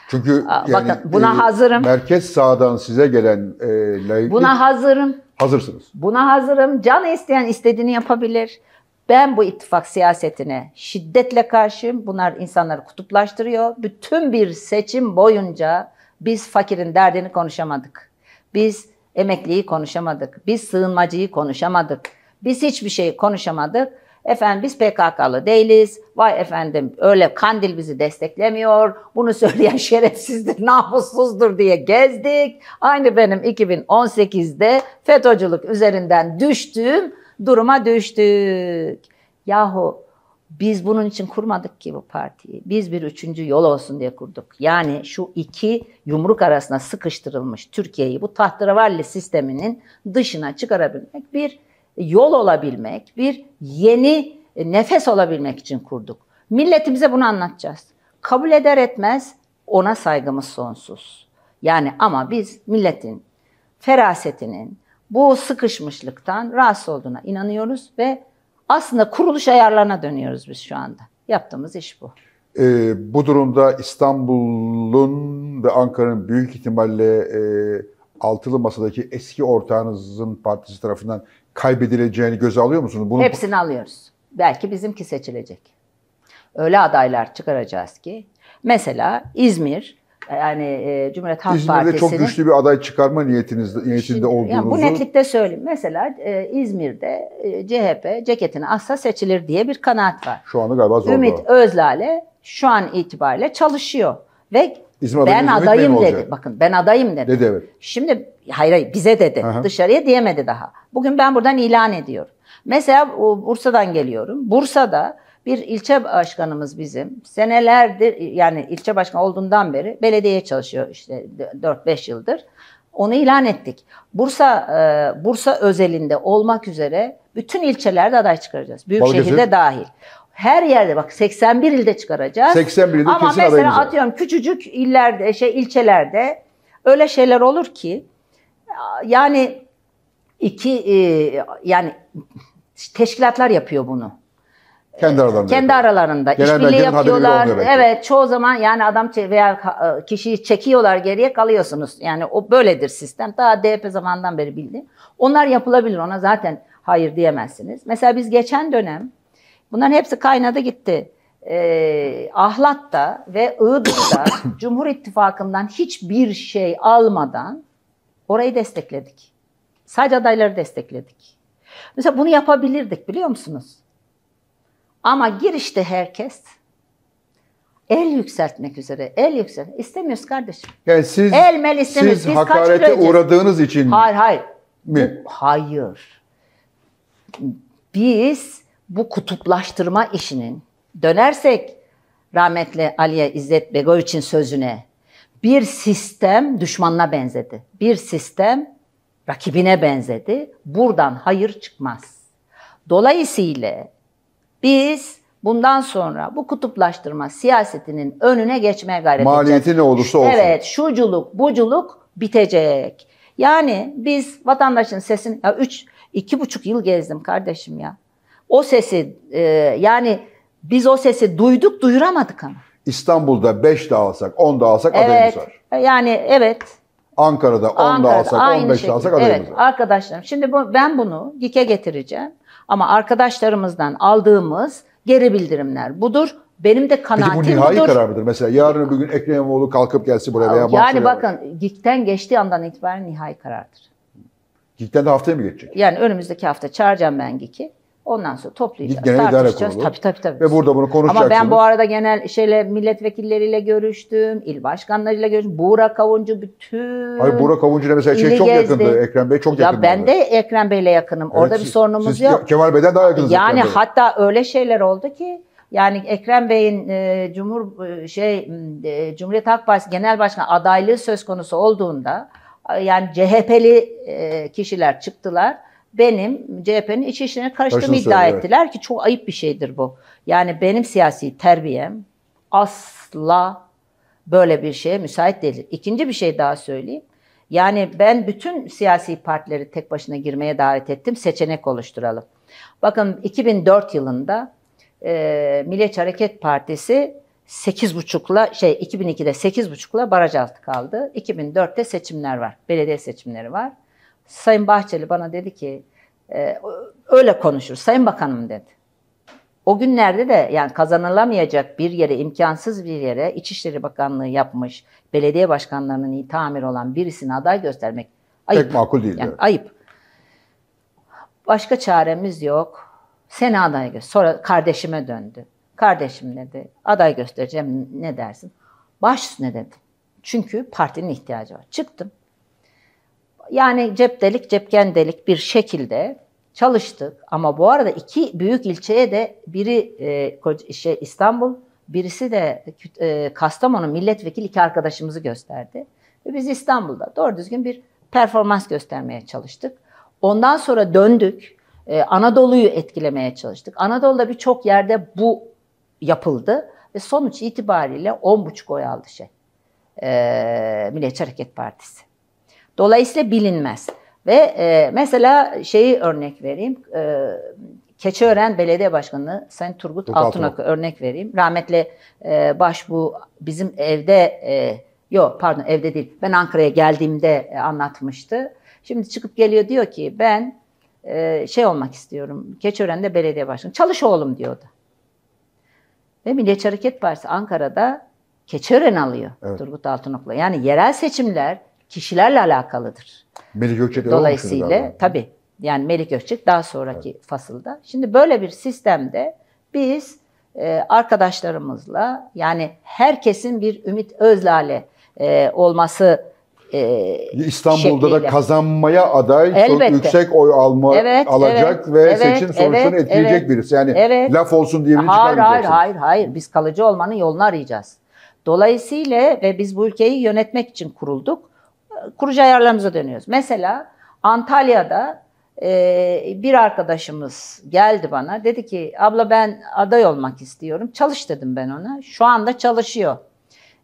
Çünkü Aa, yani Bakın, e, buna e, hazırım. Merkez sağdan size gelen e, layıklık... Buna hazırım. Hazırsınız. Buna hazırım. Can isteyen istediğini yapabilir. Ben bu ittifak siyasetine şiddetle karşıyım. Bunlar insanları kutuplaştırıyor. Bütün bir seçim boyunca biz fakirin derdini konuşamadık. Biz emekliyi konuşamadık. Biz sığınmacıyı konuşamadık. Biz hiçbir şeyi konuşamadık. Efendim biz PKK'lı değiliz. Vay efendim öyle kandil bizi desteklemiyor. Bunu söyleyen şerefsizdir, namussuzdur diye gezdik. Aynı benim 2018'de FETÖ'cülük üzerinden düştüğüm duruma düştük. Yahu biz bunun için kurmadık ki bu partiyi. Biz bir üçüncü yol olsun diye kurduk. Yani şu iki yumruk arasına sıkıştırılmış Türkiye'yi bu tahterevalli sisteminin dışına çıkarabilmek, bir yol olabilmek, bir yeni e, nefes olabilmek için kurduk. Milletimize bunu anlatacağız. Kabul eder etmez ona saygımız sonsuz. Yani ama biz milletin ferasetinin, bu sıkışmışlıktan rahatsız olduğuna inanıyoruz ve aslında kuruluş ayarlarına dönüyoruz biz şu anda. Yaptığımız iş bu. E, bu durumda İstanbul'un ve Ankara'nın büyük ihtimalle e, altılı masadaki eski ortağınızın partisi tarafından kaybedileceğini göze alıyor musunuz? Bunu... Hepsini alıyoruz. Belki bizimki seçilecek. Öyle adaylar çıkaracağız ki mesela İzmir yani e, Cumhuriyet Halk İzmir'de Partisi'nin... çok güçlü bir aday çıkarma niyetiniz, niyetinde olduğunuzu... Yani bu netlikte söyleyeyim. Mesela e, İzmir'de e, CHP ceketini asla seçilir diye bir kanaat var. Şu anda galiba zorda. Ümit Özlale şu an itibariyle çalışıyor. Ve İzmir ben adayım dedi. Bakın ben adayım dedi. Dedi evet. Şimdi hayır hayır bize dedi. Aha. Dışarıya diyemedi daha. Bugün ben buradan ilan ediyorum. Mesela Bursa'dan geliyorum. Bursa'da bir ilçe başkanımız bizim. Senelerdir yani ilçe başkan olduğundan beri belediye çalışıyor işte 4-5 yıldır. Onu ilan ettik. Bursa e, Bursa özelinde olmak üzere bütün ilçelerde aday çıkaracağız. Büyük şehirde dahil. Her yerde bak 81 ilde çıkaracağız. 81 ilde Ama kesin mesela atıyorum küçücük illerde şey ilçelerde öyle şeyler olur ki yani iki e, yani teşkilatlar yapıyor bunu kendi ee, aralarında. Kendi yapıyor. aralarında. Genel yapıyorlar. Evet, çoğu zaman yani adam veya e, kişiyi çekiyorlar geriye kalıyorsunuz. Yani o böyledir sistem. Daha DP zamandan beri bildi. Onlar yapılabilir. Ona zaten hayır diyemezsiniz. Mesela biz geçen dönem bunların hepsi kaynadı gitti. Ee, Ahlat'ta ve Iğdır'da Cumhur İttifakı'ndan hiçbir şey almadan orayı destekledik. Sadece adayları destekledik. Mesela bunu yapabilirdik biliyor musunuz? Ama girişte herkes el yükseltmek üzere. El yükselt. İstemiyoruz kardeşim. Yani siz, el mel istemiyoruz. Siz Biz hakarete uğradığınız için Hayır hayır. Mi? hayır. Biz bu kutuplaştırma işinin dönersek rahmetli Aliye İzzet Begoviç'in sözüne bir sistem düşmanına benzedi. Bir sistem rakibine benzedi. Buradan hayır çıkmaz. Dolayısıyla biz bundan sonra bu kutuplaştırma siyasetinin önüne geçmeye gayret Maliyeti edeceğiz. Maliyeti ne olursa olsun. Evet, şuculuk, buculuk bitecek. Yani biz vatandaşın sesini, ya üç, iki buçuk yıl gezdim kardeşim ya. O sesi, e, yani biz o sesi duyduk, duyuramadık ama. İstanbul'da beş de alsak, 10 da alsak evet, adayımız var. E, yani evet. Ankara'da 10 da alsak, beş de alsak adayımız evet, var. Arkadaşlarım şimdi bu, ben bunu GİK'e getireceğim. Ama arkadaşlarımızdan aldığımız geri bildirimler budur. Benim de kanaatim Peki bu nihai budur. karar mıdır? Mesela yarın bir gün Ekrem İmamoğlu kalkıp gelse buraya veya Yani bakın var. GİK'ten geçtiği andan itibaren nihai karardır. GİK'ten de haftaya mı geçecek? Yani önümüzdeki hafta çağıracağım ben GİK'i. Ondan sonra toplayacağız, genel tartışacağız. Tabii tabii tabii. Ve burada bunu konuşacaksınız. Ama ben bu arada genel şeyle milletvekilleriyle görüştüm, il başkanlarıyla görüştüm. Buğra Kavuncu bütün Hayır Buğra ile mesela şey çok gezdi. yakındı. Ekrem Bey çok yakındı. Ya ben de Ekrem Bey'le yakınım. Evet, Orada siz, bir sorunumuz siz yok. Kemal Bey'den daha yakınız. Yani Ekrem hatta öyle şeyler oldu ki yani Ekrem Bey'in e, Cumhur e, şey e, Cumhuriyet Halk Partisi Genel Başkan adaylığı söz konusu olduğunda e, yani CHP'li e, kişiler çıktılar benim CHP'nin iç işlerine karıştığımı iddia söylüyor, ettiler ki çok ayıp bir şeydir bu. Yani benim siyasi terbiyem asla böyle bir şeye müsait değil. İkinci bir şey daha söyleyeyim. Yani ben bütün siyasi partileri tek başına girmeye davet ettim. Seçenek oluşturalım. Bakın 2004 yılında e, Milliyetçi Hareket Partisi 8,5'la şey 2002'de 8,5'la baraj altı kaldı. 2004'te seçimler var. Belediye seçimleri var. Sayın Bahçeli bana dedi ki e, öyle konuşur Sayın Bakanım dedi. O günlerde de yani kazanılamayacak bir yere, imkansız bir yere İçişleri Bakanlığı yapmış, belediye başkanlarının iyi tamir olan birisini aday göstermek ayıp. Pek makul değil. Yani evet. ayıp. Başka çaremiz yok. Seni aday göster. Sonra kardeşime döndü. Kardeşim dedi, aday göstereceğim ne dersin? Baş üstüne dedim. Çünkü partinin ihtiyacı var. Çıktım yani cep delik cepken delik bir şekilde çalıştık. Ama bu arada iki büyük ilçeye de biri e, şey, İstanbul, birisi de e, Kastamonu milletvekili iki arkadaşımızı gösterdi. Ve biz İstanbul'da doğru düzgün bir performans göstermeye çalıştık. Ondan sonra döndük. E, Anadolu'yu etkilemeye çalıştık. Anadolu'da birçok yerde bu yapıldı ve sonuç itibariyle 10,5 oy aldı şey. E, Milliyetçi Hareket Partisi. Dolayısıyla bilinmez. Ve e, mesela şeyi örnek vereyim. E, Keçiören Belediye Başkanı Sayın Turgut Altınok. Altınok'a örnek vereyim. Rahmetli e, bu bizim evde, e, yok pardon evde değil, ben Ankara'ya geldiğimde e, anlatmıştı. Şimdi çıkıp geliyor diyor ki ben e, şey olmak istiyorum, Keçiören'de belediye başkanı, çalış oğlum diyordu. Ve Milliyetçi Hareket Partisi Ankara'da Keçiören alıyor evet. Turgut Altınok'la. Yani yerel seçimler kişilerle alakalıdır. Melih Gökçek Dolayısıyla tabi yani Melih Gökçek daha sonraki evet. fasılda. Şimdi böyle bir sistemde biz e, arkadaşlarımızla yani herkesin bir Ümit Özlale e, olması e, İstanbul'da şekliyle. da kazanmaya aday Elbette. yüksek oy alma evet, alacak evet, ve evet, seçim evet, sonuçlarını evet, etkileyecek evet, birisi. Yani evet. laf olsun diye bir hayır, hayır hayır hayır biz kalıcı olmanın yolunu arayacağız. Dolayısıyla ve biz bu ülkeyi yönetmek için kurulduk kurucu ayarlarımıza dönüyoruz. Mesela Antalya'da e, bir arkadaşımız geldi bana. Dedi ki abla ben aday olmak istiyorum. Çalış dedim ben ona. Şu anda çalışıyor.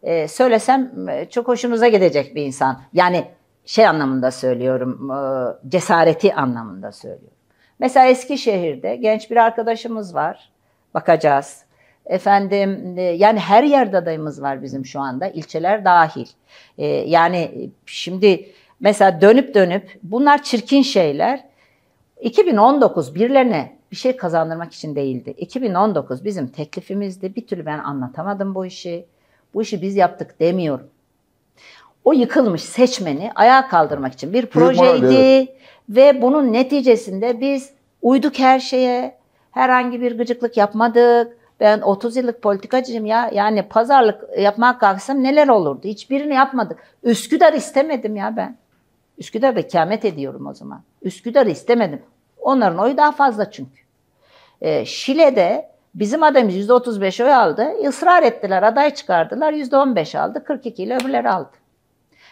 E, söylesem e, çok hoşunuza gidecek bir insan. Yani şey anlamında söylüyorum, e, cesareti anlamında söylüyorum. Mesela Eskişehir'de genç bir arkadaşımız var. Bakacağız. Efendim e, yani her yerde adayımız var bizim şu anda ilçeler dahil. E, yani e, şimdi mesela dönüp dönüp bunlar çirkin şeyler. 2019 birilerine bir şey kazandırmak için değildi. 2019 bizim teklifimizdi. Bir türlü ben anlatamadım bu işi. Bu işi biz yaptık demiyorum. O yıkılmış seçmeni ayağa kaldırmak için bir projeydi Büyük ve bunun neticesinde biz uyduk her şeye. Herhangi bir gıcıklık yapmadık. Ben 30 yıllık politikacıyım ya. Yani pazarlık yapmak kalksam neler olurdu? Hiçbirini yapmadık. Üsküdar istemedim ya ben. Üsküdar'da kâmet ediyorum o zaman. Üsküdar istemedim. Onların oyu daha fazla çünkü. E, Şile'de bizim adamımız %35 oy aldı. Israr ettiler, aday çıkardılar. %15 aldı. 42 ile öbürleri aldı.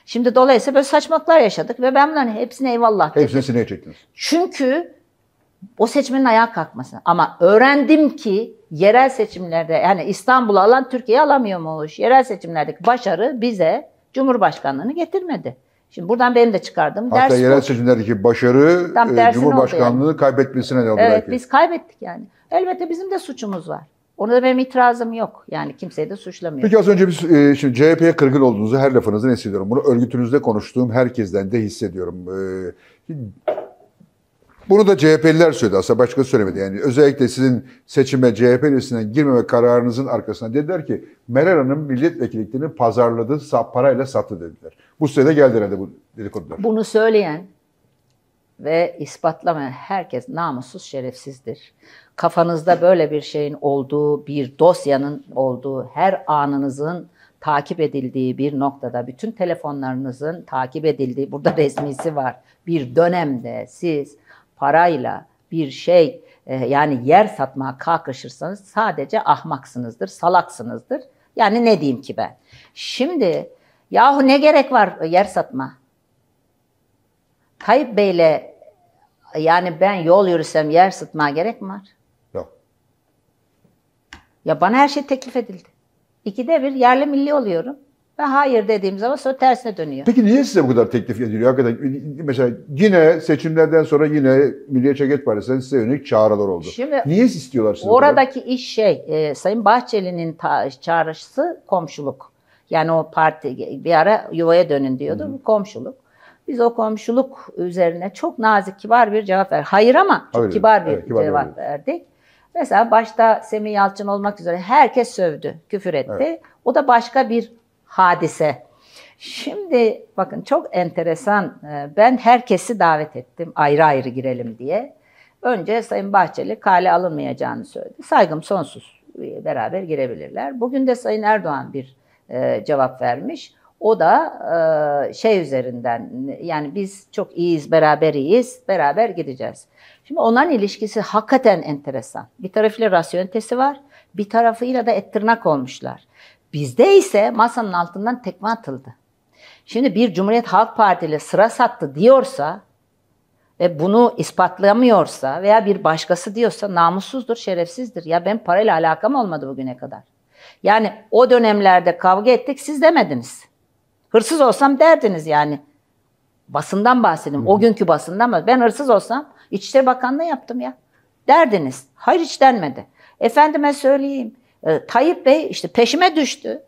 Şimdi dolayısıyla böyle saçmalıklar yaşadık ve ben bunların hepsine eyvallah dedim. Hepsine sineye çektiniz. Çünkü o seçmenin ayağa kalkmasına. Ama öğrendim ki yerel seçimlerde yani İstanbul'u alan Türkiye alamıyor alamıyormuş. Yerel seçimlerdeki başarı bize Cumhurbaşkanlığını getirmedi. Şimdi buradan benim de çıkardım. Hatta ders yerel seçimlerdeki başarı e, Cumhurbaşkanlığı yani. kaybetmesine neden oldu Evet belki. biz kaybettik yani. Elbette bizim de suçumuz var. Ona da benim itirazım yok. Yani kimseyi de suçlamıyorum. Peki az önce biz e, şimdi CHP'ye kırgın olduğunuzu her lafınızdan hissediyorum. Bunu örgütünüzde konuştuğum herkesten de hissediyorum. E, bunu da CHP'liler söyledi aslında başka söylemedi. Yani özellikle sizin seçime CHP listesinden girmeme kararınızın arkasına dediler ki Meral Hanım milletvekilliklerini pazarladı, parayla sattı dediler. Bu sürede geldi herhalde bu dedikodular. Bunu söyleyen ve ispatlamayan herkes namussuz şerefsizdir. Kafanızda böyle bir şeyin olduğu, bir dosyanın olduğu, her anınızın takip edildiği bir noktada bütün telefonlarınızın takip edildiği burada resmisi var. Bir dönemde siz parayla bir şey e, yani yer satmaya kalkışırsanız sadece ahmaksınızdır, salaksınızdır. Yani ne diyeyim ki ben? Şimdi yahu ne gerek var yer satma? Tayyip Bey'le yani ben yol yürüsem yer satma gerek mi var? Yok. Ya bana her şey teklif edildi. İkide bir yerli milli oluyorum ve hayır dediğim zaman sonra tersine dönüyor. Peki niye size bu kadar teklif ediliyor? Hakikaten mesela yine seçimlerden sonra yine Milliyetçi Hareket Partisi'nden size yönelik çağrılar oldu. Şimdi, niye istiyorlar sizi? Oradaki kadar? iş şey, e, Sayın Bahçeli'nin ta- çağrısı komşuluk. Yani o parti bir ara yuvaya dönün diyordu. Hı-hı. Komşuluk. Biz o komşuluk üzerine çok nazik, kibar bir cevap verdik. Hayır ama çok Hayır, kibar bir evet, kibar cevap verdik. verdik. Mesela başta Semih Yalçın olmak üzere herkes sövdü, küfür etti. Evet. O da başka bir hadise. Şimdi bakın çok enteresan. E, ben herkesi davet ettim ayrı ayrı girelim diye. Önce Sayın Bahçeli kale alınmayacağını söyledi. Saygım sonsuz. E, beraber girebilirler. Bugün de Sayın Erdoğan bir e, cevap vermiş. O da şey üzerinden yani biz çok iyiyiz, beraber iyiyiz, beraber gideceğiz. Şimdi onların ilişkisi hakikaten enteresan. Bir tarafıyla rasyonitesi var, bir tarafıyla da ettirnak olmuşlar. Bizde ise masanın altından tekme atıldı. Şimdi bir Cumhuriyet Halk Partili sıra sattı diyorsa ve bunu ispatlamıyorsa veya bir başkası diyorsa namussuzdur, şerefsizdir. Ya ben parayla alakam olmadı bugüne kadar. Yani o dönemlerde kavga ettik siz demediniz. Hırsız olsam derdiniz yani. Basından bahsedeyim. O günkü basından mı? Ben hırsız olsam İçişleri Bakanlığı yaptım ya. Derdiniz. Hayır hiç denmedi. Efendime söyleyeyim e, Tayyip Bey işte peşime düştü.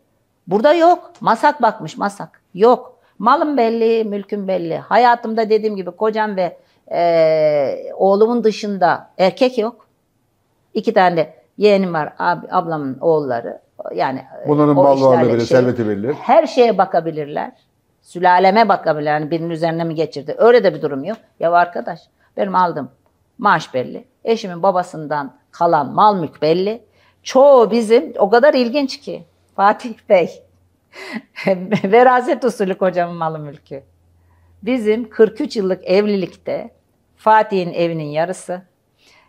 Burada yok. Masak bakmış masak. Yok. Malım belli, mülküm belli. Hayatımda dediğim gibi kocam ve e, oğlumun dışında erkek yok. İki tane de yeğenim var, ab, ablamın oğulları. Yani e, Bunların mal varlığı belli, şey, serveti belli. Her şeye bakabilirler. Sülaleme bakabilirler. Yani birinin üzerine mi geçirdi? Öyle de bir durum yok. Ya arkadaş benim aldım maaş belli. Eşimin babasından kalan mal mülk belli çoğu bizim o kadar ilginç ki Fatih Bey. Veraset usulü kocamın malı mülkü. Bizim 43 yıllık evlilikte Fatih'in evinin yarısı,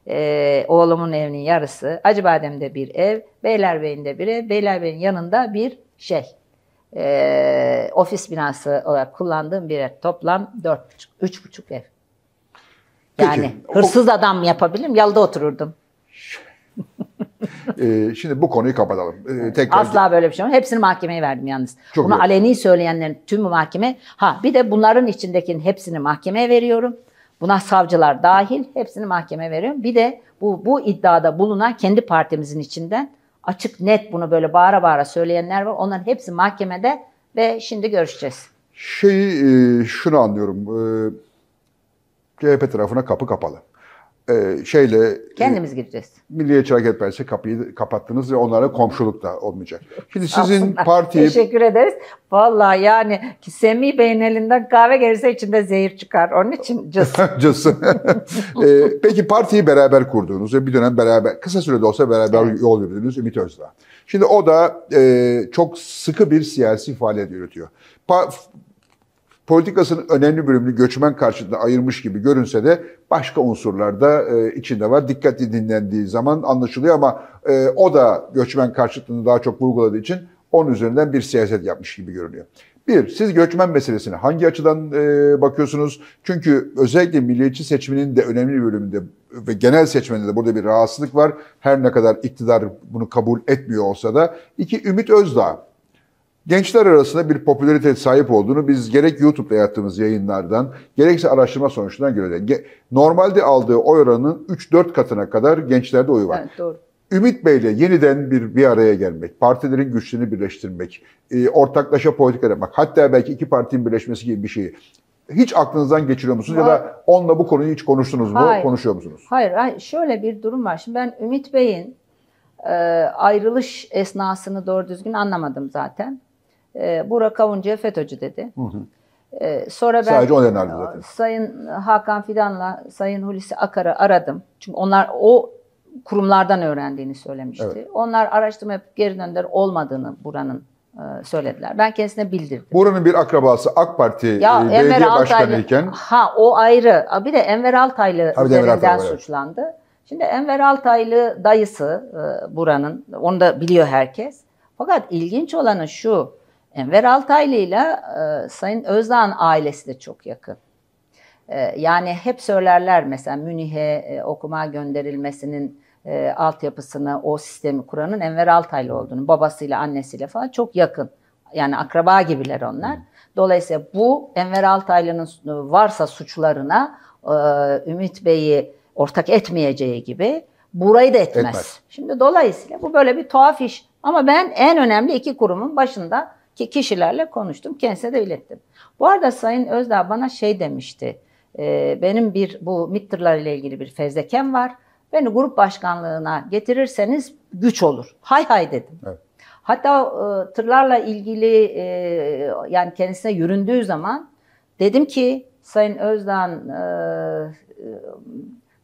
e, oğlumun evinin yarısı, Acıbadem'de bir ev, Beylerbeyi'nde bir ev, Beylerbeyi'nin yanında bir şey. E, ofis binası olarak kullandığım bir ev. Toplam 4,5, 3,5 ev. Yani Peki, hırsız o... adam yapabilirim, yalda otururdum. e, şimdi bu konuyu kapatalım. E, tekrar Asla böyle bir şey yok. Hepsini mahkemeye verdim yalnız. Çok Bunu iyi. aleni söyleyenlerin tümü mahkeme. Ha bir de bunların içindekinin hepsini mahkemeye veriyorum. Buna savcılar dahil hepsini mahkeme veriyorum. Bir de bu, bu iddiada bulunan kendi partimizin içinden açık net bunu böyle bağıra bağıra söyleyenler var. Onların hepsi mahkemede ve şimdi görüşeceğiz. Şeyi e, şunu anlıyorum. E, CHP tarafına kapı kapalı e, şeyle... E, Kendimiz gireceğiz. Milliyetçi Hareket Partisi kapıyı kapattınız ve onlara komşuluk da olmayacak. Şimdi sizin Aslında, Teşekkür ederiz. Valla yani ki Semih Bey'in elinden kahve gelirse içinde zehir çıkar. Onun için cısı. cısı. e, peki partiyi beraber kurduğunuz ve bir dönem beraber, kısa sürede olsa beraber evet. yol yürüdüğünüz Ümit Özdağ. Şimdi o da e, çok sıkı bir siyasi faaliyet yürütüyor. Pa politikasının önemli bölümünü göçmen karşıtına ayırmış gibi görünse de başka unsurlar da e, içinde var. Dikkatli dinlendiği zaman anlaşılıyor ama e, o da göçmen karşıtlığını daha çok vurguladığı için onun üzerinden bir siyaset yapmış gibi görünüyor. Bir, siz göçmen meselesine hangi açıdan e, bakıyorsunuz? Çünkü özellikle milliyetçi seçiminin de önemli bölümünde ve genel seçmende de burada bir rahatsızlık var. Her ne kadar iktidar bunu kabul etmiyor olsa da. iki Ümit Özdağ. Gençler arasında bir popülarite sahip olduğunu biz gerek YouTube'da yaptığımız yayınlardan, gerekse araştırma sonuçlarından göre normalde aldığı oy oranının 3-4 katına kadar gençlerde oyu var. Evet, doğru. Ümit Bey'le yeniden bir bir araya gelmek, partilerin güçlerini birleştirmek, e, ortaklaşa politika yapmak, hatta belki iki partinin birleşmesi gibi bir şeyi hiç aklınızdan geçiriyor musunuz ya, ya da onunla bu konuyu hiç konuştunuz mu, hayır, konuşuyor musunuz? Hayır, şöyle bir durum var. Şimdi ben Ümit Bey'in e, ayrılış esnasını doğru düzgün anlamadım zaten. E, Burak Avuncu'ya FETÖ'cü dedi. Hı hı. E, sonra ben Sadece o zaten. E, Sayın Hakan Fidan'la Sayın Hulusi Akar'ı aradım. Çünkü onlar o kurumlardan öğrendiğini söylemişti. Evet. Onlar araştırma yapıp geri dönder olmadığını buranın e, söylediler. Ben kendisine bildirdim. Buranın bir akrabası AK Parti ya, e, belediye Enver başkanı iken. Ha o ayrı. Bir de Enver Altaylı Tabii üzerinden Enver Altaylı, suçlandı. Evet. Şimdi Enver Altaylı dayısı buranın. Onu da biliyor herkes. Fakat ilginç olanı şu. Enver Altaylı ile e, Sayın Özdağ'ın ailesi de çok yakın. E, yani hep söylerler mesela Münih'e e, okuma gönderilmesinin e, altyapısını, o sistemi kuranın Enver Altaylı olduğunu, babasıyla, annesiyle falan çok yakın. Yani akraba gibiler onlar. Dolayısıyla bu Enver Altaylı'nın varsa suçlarına e, Ümit Bey'i ortak etmeyeceği gibi burayı da etmez. etmez. Şimdi dolayısıyla bu böyle bir tuhaf iş. Ama ben en önemli iki kurumun başında ki kişilerle konuştum. Kendisine de ilettim. Bu arada Sayın Özdağ bana şey demişti. E, benim bir bu MİT'lerle ile ilgili bir fezlekem var. Beni grup başkanlığına getirirseniz güç olur. Hay hay dedim. Evet. Hatta e, tırlarla ilgili e, yani kendisine yüründüğü zaman dedim ki Sayın Özdağ'ın e, e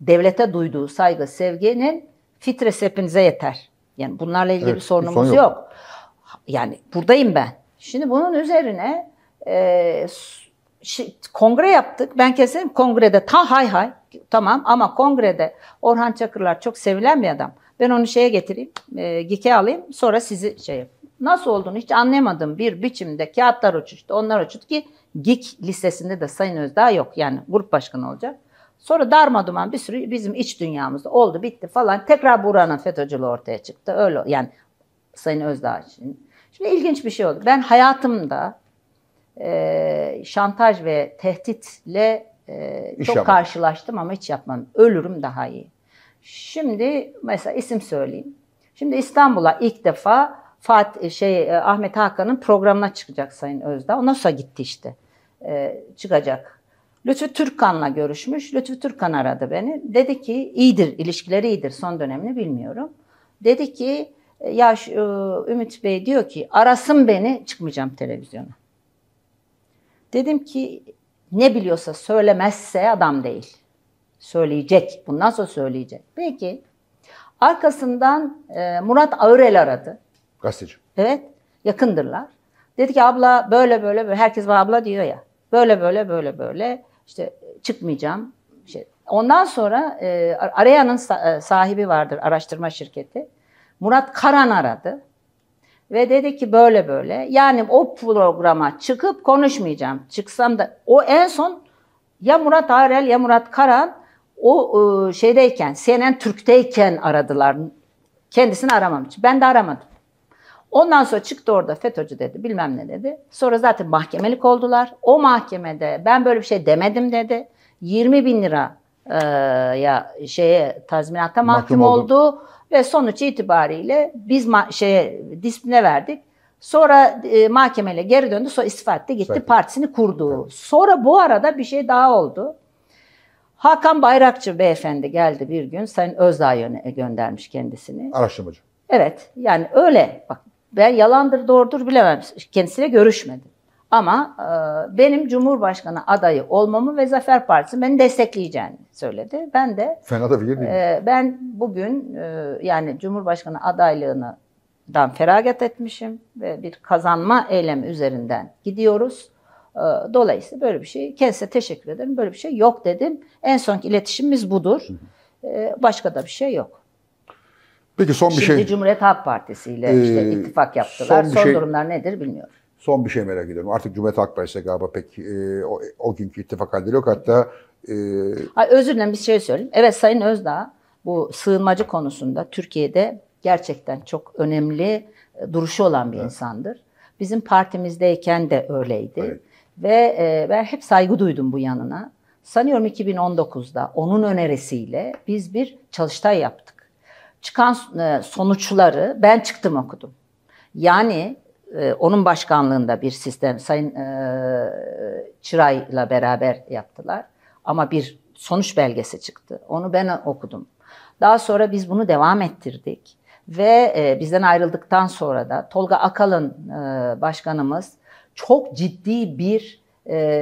devlete duyduğu saygı, sevginin fitresi hepinize yeter. Yani bunlarla ilgili evet, bir sorunumuz bir yok. yok. Yani buradayım ben. Şimdi bunun üzerine e, kongre yaptık. Ben kesin kongrede ta hay hay tamam ama kongrede Orhan Çakırlar çok sevilen bir adam. Ben onu şeye getireyim, e, GİK'e alayım sonra sizi şey Nasıl olduğunu hiç anlamadım bir biçimde kağıtlar uçuştu, onlar uçuştu ki GİK listesinde de Sayın Özdağ yok yani grup başkanı olacak. Sonra darma duman bir sürü bizim iç dünyamızda oldu bitti falan. Tekrar Buran'ın FETÖ'cülüğü ortaya çıktı. Öyle yani Sayın Özdağ için Şimdi ilginç bir şey oldu. Ben hayatımda e, şantaj ve tehditle e, çok yapma. karşılaştım ama hiç yapmam. Ölürüm daha iyi. Şimdi mesela isim söyleyeyim. Şimdi İstanbul'a ilk defa Fat şey e, Ahmet Hakan'ın programına çıkacak Sayın Özdağ. O sonra gitti işte. E, çıkacak. Lütfü Türkan'la görüşmüş. Lütfü Türkan aradı beni. Dedi ki iyidir, ilişkileri iyidir. Son dönemini bilmiyorum. Dedi ki ya e, Ümit Bey diyor ki arasın beni çıkmayacağım televizyona. Dedim ki ne biliyorsa söylemezse adam değil. Söyleyecek. Bundan sonra söyleyecek. Peki. Arkasından e, Murat Ağırel aradı. Gazeteci. Evet. Yakındırlar. Dedi ki abla böyle böyle böyle. Herkes bana abla diyor ya. Böyle böyle böyle böyle. işte çıkmayacağım. Şey. Ondan sonra e, Araya'nın e, sahibi vardır araştırma şirketi. Murat Karan aradı. Ve dedi ki böyle böyle. Yani o programa çıkıp konuşmayacağım. Çıksam da o en son ya Murat Arel ya Murat Karan o e, şeydeyken CNN Türk'teyken aradılar. Kendisini aramamış. Ben de aramadım. Ondan sonra çıktı orada FETÖ'cü dedi bilmem ne dedi. Sonra zaten mahkemelik oldular. O mahkemede ben böyle bir şey demedim dedi. 20 bin lira e, ya şeye tazminata mahkum, mahkum oldu. oldu. Ve sonuç itibariyle biz şeye disipline verdik. Sonra e, mahkemeyle geri döndü. Sonra istifa etti. Gitti Zaten. partisini kurdu. Sonra bu arada bir şey daha oldu. Hakan Bayrakçı beyefendi geldi bir gün. Sayın Özdağ yöne göndermiş kendisini. Araştırmacı. Evet. Yani öyle. Bak ben yalandır doğrudur bilemem. Kendisiyle görüşmedim. Ama e, benim Cumhurbaşkanı adayı olmamı ve Zafer Partisi beni destekleyeceğini söyledi. Ben de Fena da bir e, ben bugün e, yani Cumhurbaşkanı adaylığını dan feragat etmişim ve bir kazanma eylemi üzerinden gidiyoruz. E, dolayısıyla böyle bir şey kendisine teşekkür ederim. Böyle bir şey yok dedim. En sonki iletişimimiz budur. E, başka da bir şey yok. Peki son bir Şimdi şey. Şimdi Cumhuriyet Halk Partisi ile ee, işte ittifak yaptılar. Son, son şey, durumlar nedir bilmiyorum. Son bir şey merak ediyorum. Artık Cumhuriyet Halk Partisi'ne galiba pek e, o, o günkü ittifak halleri yok. Hatta e... Ay, özür dilerim bir şey söyleyeyim. Evet Sayın Özdağ bu sığınmacı konusunda Türkiye'de gerçekten çok önemli e, duruşu olan bir evet. insandır. Bizim partimizdeyken de öyleydi. Evet. Ve e, ben hep saygı duydum bu yanına. Sanıyorum 2019'da onun önerisiyle biz bir çalıştay yaptık. Çıkan e, sonuçları ben çıktım okudum. Yani ee, onun başkanlığında bir sistem Sayın e, Çıray'la beraber yaptılar. Ama bir sonuç belgesi çıktı. Onu ben okudum. Daha sonra biz bunu devam ettirdik ve e, bizden ayrıldıktan sonra da Tolga Akalın e, başkanımız çok ciddi bir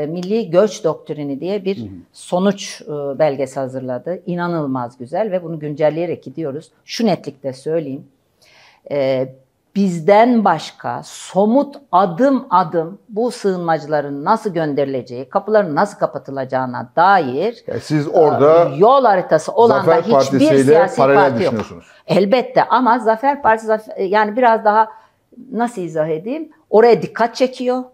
milli göç doktrini diye bir sonuç belgesi hazırladı. İnanılmaz güzel ve bunu güncelleyerek gidiyoruz. Şu netlikte söyleyeyim bizden başka somut adım adım bu sığınmacıların nasıl gönderileceği, kapıların nasıl kapatılacağına dair yani siz orada e, yol haritası olan da hiçbir siyasi parti yok. Elbette ama Zafer Partisi e, yani biraz daha nasıl izah edeyim? Oraya dikkat çekiyor.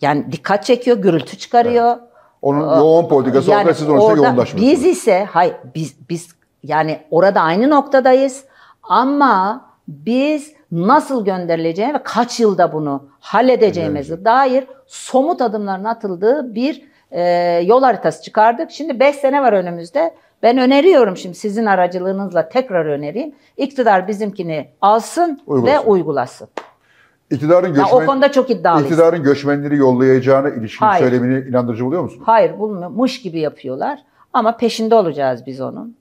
Yani dikkat çekiyor, gürültü çıkarıyor. Evet. Onun e, yoğun politikası yani siz onun orada yoğunlaşmıyorsunuz. Biz ise hayır biz biz yani orada aynı noktadayız ama biz nasıl gönderileceğine ve kaç yılda bunu halledeceğimize dair somut adımların atıldığı bir e, yol haritası çıkardık. Şimdi 5 sene var önümüzde. Ben öneriyorum şimdi sizin aracılığınızla tekrar önereyim. İktidar bizimkini alsın uygulasın. ve uygulasın. İktidarın göçmen, yani o konuda çok iddialıyız. İktidarın göçmenleri yollayacağına ilişkin Hayır. söylemini inandırıcı buluyor musunuz? Hayır, bulmuş gibi yapıyorlar. Ama peşinde olacağız biz onun.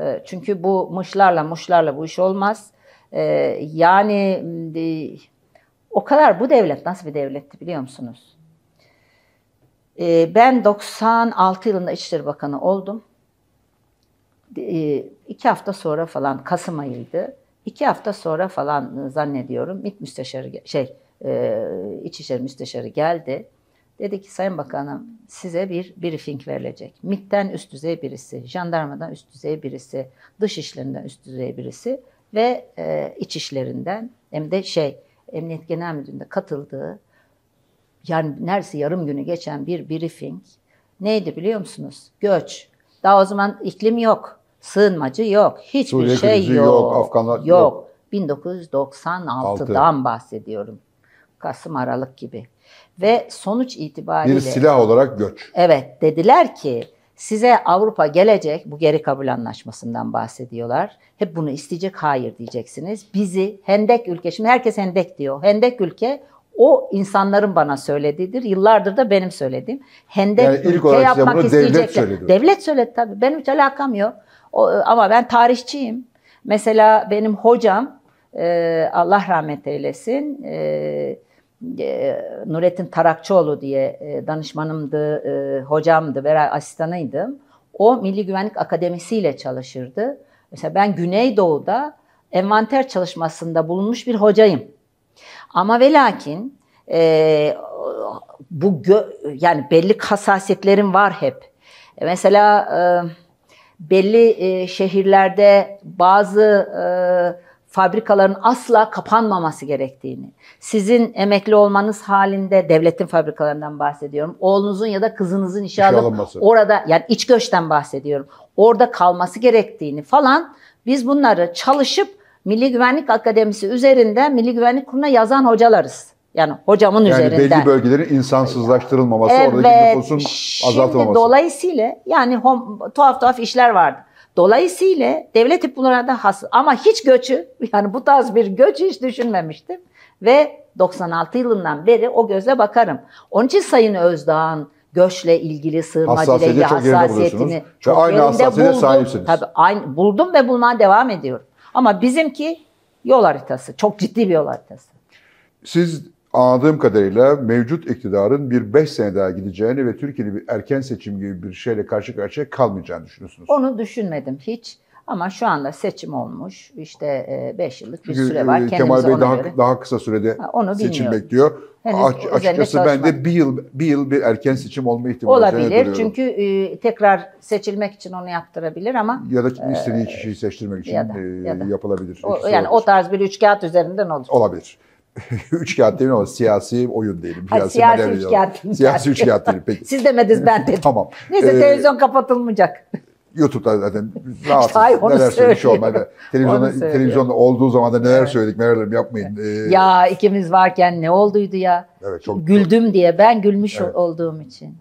E, çünkü bu mışlarla mışlarla bu iş olmaz. Ee, yani e, o kadar bu devlet nasıl bir devletti biliyor musunuz? Ee, ben 96 yılında İçişleri Bakanı oldum. Ee, iki hafta sonra falan Kasım ayıydı. İki hafta sonra falan e, zannediyorum MİT müsteşarı şey e, İçişleri Müsteşarı geldi. Dedi ki Sayın Bakanım size bir briefing verilecek. MİT'ten üst düzey birisi, jandarmadan üst düzey birisi, dış işlerinden üst düzey birisi ve e, iç hem de şey Emniyet Genel Müdürlüğü'nde katıldığı yani neredeyse yarım günü geçen bir briefing neydi biliyor musunuz? Göç. Daha o zaman iklim yok, sığınmacı yok, hiçbir Suriye şey yok. yok, Afganlar yok. yok. 1996'dan bahsediyorum. Kasım Aralık gibi. Ve sonuç itibariyle... Bir silah olarak göç. Evet dediler ki Size Avrupa gelecek, bu geri kabul anlaşmasından bahsediyorlar. Hep bunu isteyecek, hayır diyeceksiniz. Bizi hendek ülke, şimdi herkes hendek diyor. Hendek ülke o insanların bana söylediğidir. Yıllardır da benim söylediğim. Hendek yani ülke yapmak bunu Devlet söyledi. Devlet söyledi tabii. Benim hiç alakam yok. O, ama ben tarihçiyim. Mesela benim hocam, e, Allah rahmet eylesin, e, e, Nurettin Tarakçıoğlu diye e, danışmanımdı, e, hocamdı, beraber asistanıydım. O Milli Güvenlik Akademisi ile çalışırdı. Mesela ben Güneydoğu'da envanter çalışmasında bulunmuş bir hocayım. Ama ve lakin e, bu gö- yani belli hassasiyetlerim var hep. E, mesela e, belli e, şehirlerde bazı e, fabrikaların asla kapanmaması gerektiğini, sizin emekli olmanız halinde devletin fabrikalarından bahsediyorum. Oğlunuzun ya da kızınızın işe, alınması. orada yani iç göçten bahsediyorum. Orada kalması gerektiğini falan biz bunları çalışıp Milli Güvenlik Akademisi üzerinde Milli Güvenlik Kurulu'na yazan hocalarız. Yani hocamın yani üzerinden. Yani belli bölgelerin insansızlaştırılmaması, evet, oradaki nüfusun azaltılmaması. Şimdi dolayısıyla yani hom, tuhaf tuhaf işler vardı. Dolayısıyla devlet bunlara da has ama hiç göçü yani bu tarz bir göç hiç düşünmemiştim ve 96 yılından beri o gözle bakarım. Onun için Sayın Özdağ'ın göçle ilgili sığınmacıyla hassasiyetini çok ve aynı hassasiyete buldum. sahipsiniz. Tabii aynı, buldum ve bulmaya devam ediyorum. Ama bizimki yol haritası, çok ciddi bir yol haritası. Siz anladığım kadarıyla mevcut iktidarın bir beş sene daha gideceğini ve Türkiye'de bir erken seçim gibi bir şeyle karşı karşıya kalmayacağını düşünüyorsunuz. Onu düşünmedim hiç. Ama şu anda seçim olmuş. İşte 5 e, yıllık bir süre e, var. Kendimizi Kemal Bey daha, göre... daha kısa sürede onu seçim bekliyor. Henüz Aç, açıkçası ben de bir yıl, bir yıl bir erken seçim olma ihtimali Olabilir çünkü e, tekrar seçilmek için onu yaptırabilir ama. Ya da e, istediği e, kişiyi seçtirmek için ya da, ya da. yapılabilir. O, yani olabilir. o tarz bir üç kağıt üzerinden olur. Olabilir. üç kağıt değil ama siyasi oyun diyelim. Siyasi, siyasi üç kağıt. Siyasi, üç kağıt diyelim peki. Siz demediniz ben dedim. tamam. Neyse ee, televizyon kapatılmayacak. YouTube'da zaten rahatsız. Hayır, onu neler şey olmadı. Televizyonda, televizyonda olduğu zaman da neler evet. söyledik neler yapmayın. Ee, ya ikimiz varken ne olduydu ya. Evet, çok, Güldüm çok... diye ben gülmüş evet. olduğum için.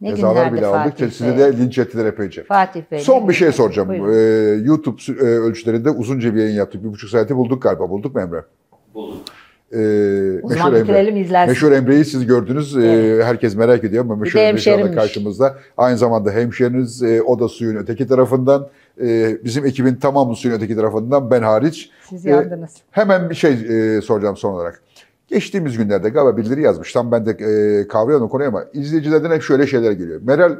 Ne Cezalar bile Fatih aldık. Bey. Size de linç ettiler epeyce. Fatih Bey. Son bir şey soracağım. Ee, YouTube e, ölçülerinde uzunca bir yayın yaptık. Bir buçuk saati bulduk galiba. Bulduk mu Emre? Bulduk. Ee, meşhur Emre. izlersin. Meşhur Emre'yi siz gördünüz. Ee, evet. herkes merak ediyor ama Meşhur Emre karşımızda. Aynı zamanda hemşeriniz e, o da suyun öteki tarafından. Ee, bizim ekibin tamamı suyun öteki tarafından ben hariç. Siz yandınız. hemen bir şey e, soracağım son olarak. Geçtiğimiz günlerde galiba bildiri yazmış. Tam ben de e, kavrayan o konuyu ama izleyicilerden hep şöyle şeyler geliyor. Meral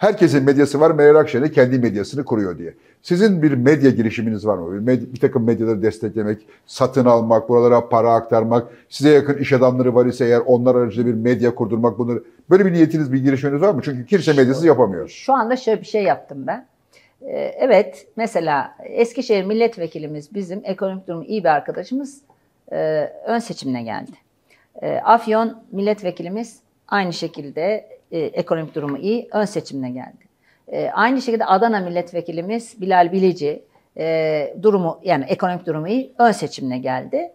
Herkesin medyası var. Meral Akşener kendi medyasını kuruyor diye. Sizin bir medya girişiminiz var mı? Bir, med- bir takım medyaları desteklemek, satın almak, buralara para aktarmak, size yakın iş adamları var ise eğer onlar aracılığıyla bir medya kurdurmak bunları. Böyle bir niyetiniz, bir girişiminiz var mı? Çünkü kimse medyası yapamıyor. Şu anda şöyle bir şey yaptım ben. Ee, evet, mesela Eskişehir milletvekilimiz bizim ekonomik durumu iyi bir arkadaşımız e, ön seçimine geldi. E, Afyon milletvekilimiz aynı şekilde e, ekonomik durumu iyi ön seçimine geldi. E, aynı şekilde Adana milletvekilimiz Bilal Bilici e, durumu yani ekonomik durumu iyi ön seçimine geldi.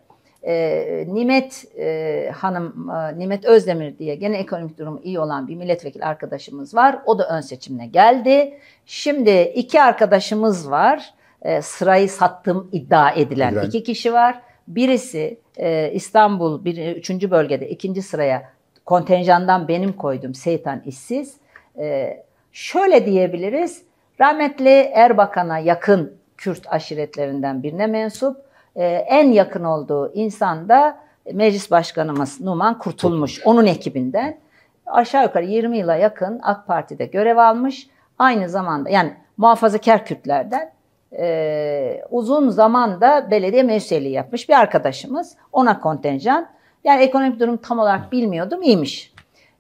E, Nimet e, Hanım, e, Nimet Özdemir diye gene ekonomik durumu iyi olan bir milletvekili arkadaşımız var. O da ön seçimine geldi. Şimdi iki arkadaşımız var. E, sırayı sattım iddia edilen İlgilen. iki kişi var. Birisi e, İstanbul bir, üçüncü bölgede ikinci sıraya kontenjandan benim koydum Seytan işsiz. E, şöyle diyebiliriz. Rahmetli Erbakan'a yakın Kürt aşiretlerinden birine mensup. E, en yakın olduğu insan da Meclis Başkanımız Numan Kurtulmuş. Onun ekibinden aşağı yukarı 20 yıla yakın AK Parti'de görev almış. Aynı zamanda yani muhafazakar Kürtlerden e, uzun zamanda belediye mecliseliği yapmış bir arkadaşımız. Ona kontenjan. Yani ekonomik durum tam olarak bilmiyordum. İyiymiş.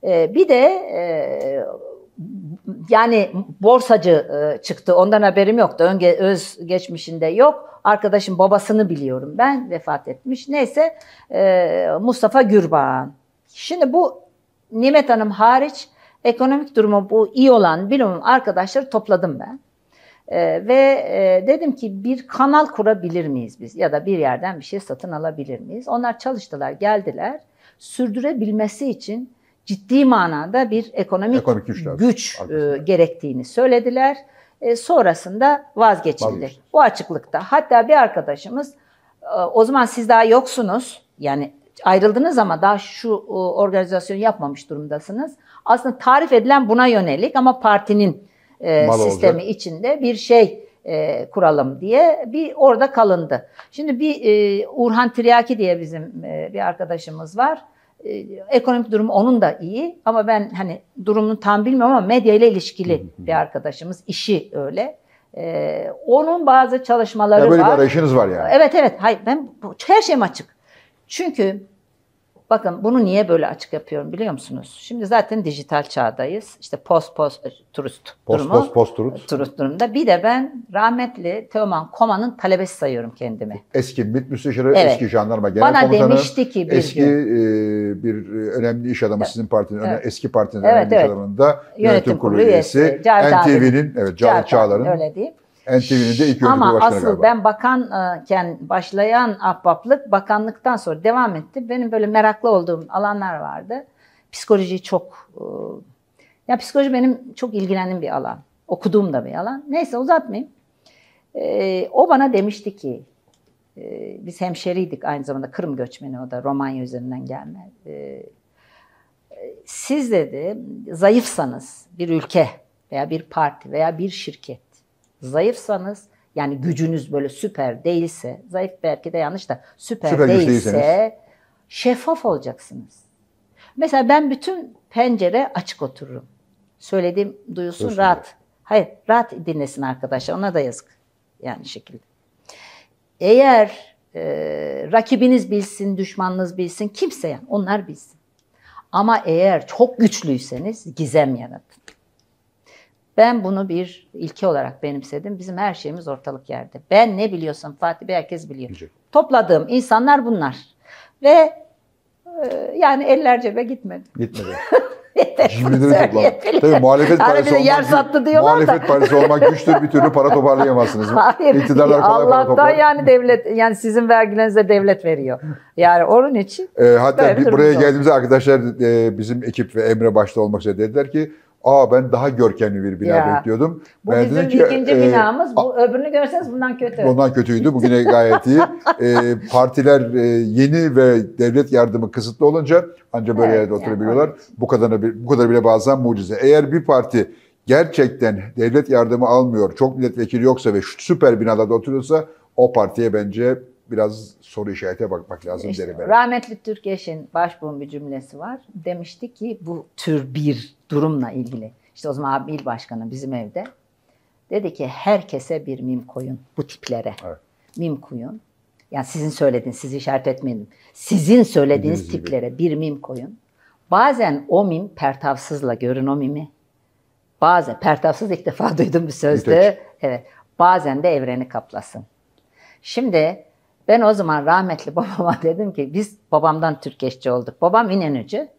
E, bir de e, yani borsacı e, çıktı. Ondan haberim yoktu. Önge, öz geçmişinde yok. Arkadaşım babasını biliyorum ben vefat etmiş. Neyse e, Mustafa Gürbağan. Şimdi bu Nimet Hanım hariç ekonomik durumu bu iyi olan bilumum arkadaşları topladım ben. E, ve e, dedim ki bir kanal kurabilir miyiz biz ya da bir yerden bir şey satın alabilir miyiz? Onlar çalıştılar, geldiler. Sürdürebilmesi için ciddi manada bir ekonomik, ekonomik güç, güç e, gerektiğini söylediler. E, sonrasında vazgeçildi. Vazgeçti. Bu açıklıkta. Hatta bir arkadaşımız e, o zaman siz daha yoksunuz. Yani ayrıldınız ama daha şu organizasyonu yapmamış durumdasınız. Aslında tarif edilen buna yönelik ama partinin e, sistemi olacak. içinde bir şey e, kuralım diye bir orada kalındı. Şimdi bir e, Urhan Triaki diye bizim e, bir arkadaşımız var. E, ekonomik durum onun da iyi ama ben hani durumunu tam bilmiyorum ama medya ile ilişkili bir arkadaşımız. işi öyle. E, onun bazı çalışmaları var. Böyle bir arayışınız var yani. Evet evet. Hayır ben her şeyim açık. Çünkü Bakın bunu niye böyle açık yapıyorum biliyor musunuz? Şimdi zaten dijital çağdayız. İşte post post e, turist post, durumu. Post post turist. Turist durumda. Bir de ben rahmetli Teoman Koma'nın talebesi sayıyorum kendimi. Eski MİT müsteşarı, evet. eski jandarma genel Bana komutanı. Bana demişti ki bir Eski gün. E, bir e, önemli iş adamı evet. sizin partinin, evet. eski partinin evet, önemli evet. iş adamının yönetim, yönetim kurulu üyesi. üyesi NTV'nin, evet Cavit Çağlar'ın. Öyle diyeyim. NTV'nin de ilk yönetici Ama asıl galiba. ben bakanken başlayan ahbaplık bakanlıktan sonra devam etti. Benim böyle meraklı olduğum alanlar vardı. Psikoloji çok... E, ya psikoloji benim çok ilgilendiğim bir alan. Okuduğum da bir alan. Neyse uzatmayayım. E, o bana demişti ki e, biz hemşeriydik aynı zamanda Kırım göçmeni o da Romanya üzerinden gelme. siz dedi zayıfsanız bir ülke veya bir parti veya bir şirket zayıfsanız yani gücünüz böyle süper değilse, zayıf belki de yanlış da süper, süper değilse şeffaf olacaksınız. Mesela ben bütün pencere açık otururum. Söylediğim duyulsun Kesinlikle. rahat. Hayır rahat dinlesin arkadaşlar ona da yazık. Yani şekilde. Eğer e, rakibiniz bilsin, düşmanınız bilsin, kimse yani onlar bilsin. Ama eğer çok güçlüyseniz gizem yaratın. Ben bunu bir ilke olarak benimsedim. Bizim her şeyimiz ortalık yerde. Ben ne biliyorsam Fatih Bey herkes biliyor. Bilecek. Topladığım insanlar bunlar. Ve e, yani eller cebe gitmedi. Gitmedi. Cimrileri topladı. Tabii muhalefet partisi olmak, yer sattı diyorlar muhalefet da. partisi olmak güçtür bir türlü para toparlayamazsınız. Hayır. İktidarlar kolay Allah'tan para toplar. yani devlet yani sizin vergilerinize devlet veriyor. Yani onun için. E, hatta bir, buraya geldiğimizde arkadaşlar e, bizim ekip ve Emre başta olmak üzere dediler ki Aa ben daha görkemli bir bina ya. bekliyordum. Bu ben bizim ki, ikinci e, binamız. Bu, öbürünü görseniz bundan kötü. Bundan kötüydü. Bugüne gayet iyi. e, partiler e, yeni ve devlet yardımı kısıtlı olunca ancak böyle evet, yerde oturabiliyorlar. Yani, Bu kadarına bu kadar bile bazen mucize. Eğer bir parti gerçekten devlet yardımı almıyor, çok milletvekili yoksa ve şu süper binalarda oturuyorsa o partiye bence biraz soru işarete bakmak lazım işte, derim ben. Rahmetli Türkeş'in başbuğun bir cümlesi var. Demişti ki bu tür bir durumla ilgili. İşte o zaman abi il başkanı bizim evde dedi ki herkese bir mim koyun bu tiplere. Evet. Mim koyun. Yani sizin söylediğiniz, sizi işaret etmedim. Sizin söylediğiniz Dediğiniz tiplere bir mim koyun. Bazen o mim pertavsızla görün o mimi. Bazen pertavsız ilk defa duydum bir sözde. Evet. Bazen de evreni kaplasın. Şimdi ben o zaman rahmetli babama dedim ki biz babamdan Türkeşçi olduk. Babam İnönücü.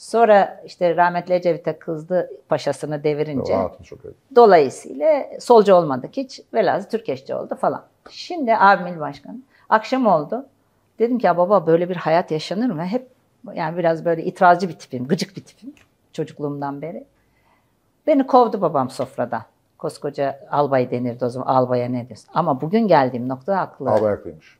Sonra işte rahmetli Ecevit'e kızdı paşasını devirince. Dolayısıyla solcu olmadık hiç. Velazı Türkeşçi oldu falan. Şimdi abimin başkanı. Akşam oldu. Dedim ki ya baba böyle bir hayat yaşanır mı? Hep yani biraz böyle itirazcı bir tipim, gıcık bir tipim çocukluğumdan beri. Beni kovdu babam sofrada Koskoca albay denirdi o zaman. Albaya ne diyorsun? Ama bugün geldiğim nokta haklı. Albay haklıymış.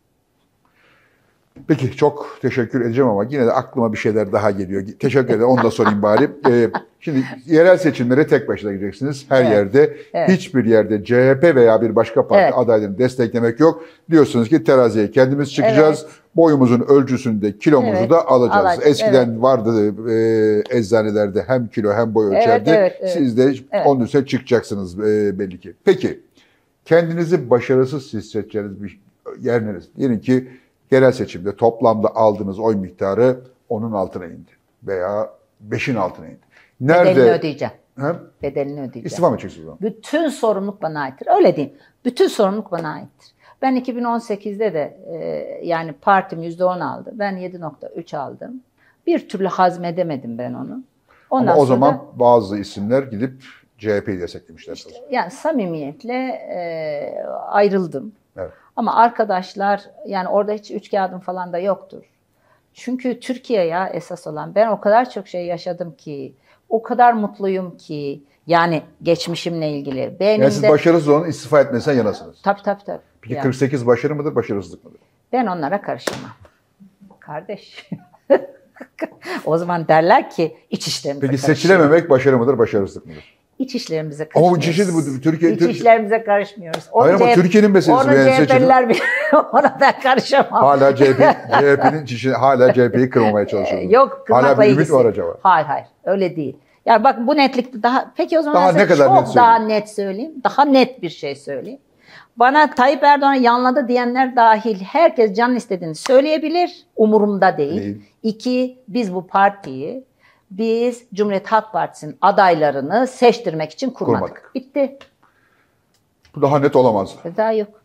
Peki çok teşekkür edeceğim ama yine de aklıma bir şeyler daha geliyor. Teşekkür ederim. Onu da sorayım bari. Ee, şimdi yerel seçimlere tek başına gideceksiniz. Her evet. yerde evet. hiçbir yerde CHP veya bir başka parti evet. adaylarını desteklemek yok. Diyorsunuz ki teraziye kendimiz çıkacağız. Evet. Boyumuzun de kilomuzu evet. da alacağız. Alak, Eskiden evet. vardı e, eczanelerde hem kilo hem boy ölçerdi. Evet, evet, Siz de evet. onun üstüne çıkacaksınız e, belli ki. Peki kendinizi başarısız hissedeceğiniz bir yer neresi? Diyelim ki Yerel seçimde toplamda aldığınız oy miktarı onun altına indi veya beşin altına indi. Nerede? Bedelini ödeyeceğim. He? Bedelini ödeyeceğim. İstifa mı çekeceğiz? Bütün sorumluluk bana aittir. Öyle diyeyim. Bütün sorumluluk bana aittir. Ben 2018'de de e, yani partim %10 aldı. Ben 7.3 aldım. Bir türlü hazmedemedim ben onu. Ondan Ama o sonra zaman da, bazı isimler gidip CHP'yi desteklemişler. Işte, yani samimiyetle e, ayrıldım. Evet. Ama arkadaşlar yani orada hiç üç kağıdım falan da yoktur. Çünkü Türkiye'ye esas olan. Ben o kadar çok şey yaşadım ki, o kadar mutluyum ki. Yani geçmişimle ilgili. Benim yani siz de... başarısız olan istifa etmesen yanasınız. Tabii tabii tabii. Peki yani. 48 başarı mıdır, başarısızlık mıdır? Ben onlara karışamam. Kardeş. o zaman derler ki iç işlerimize Peki seçilememek başarı mıdır, başarısızlık mıdır? İç işlerimize karışmıyoruz. Ama bu çeşit bu. Türkiye, İç Türkiye... işlerimize karışmıyoruz. Onu Hayır ama Türkiye'nin meselesi. Onu yani CHP'liler bile ona ben karışamam. Hala CHP, CHP'nin çişini, hala CHP'yi kırmamaya çalışıyoruz. Yok kırmakla Hala bir ümit var acaba. Hayır hayır öyle değil. Yani bak bu netlik daha peki o zaman daha ne kadar çok net daha net söyleyeyim. Daha net bir şey söyleyeyim. Bana Tayyip Erdoğan yanladı diyenler dahil herkes can istediğini söyleyebilir. Umurumda değil. değil. İki, biz bu partiyi biz Cumhuriyet Halk Partisi'nin adaylarını seçtirmek için kurmadık. kurmadık. Bitti. Bu daha net olamaz. Daha yok.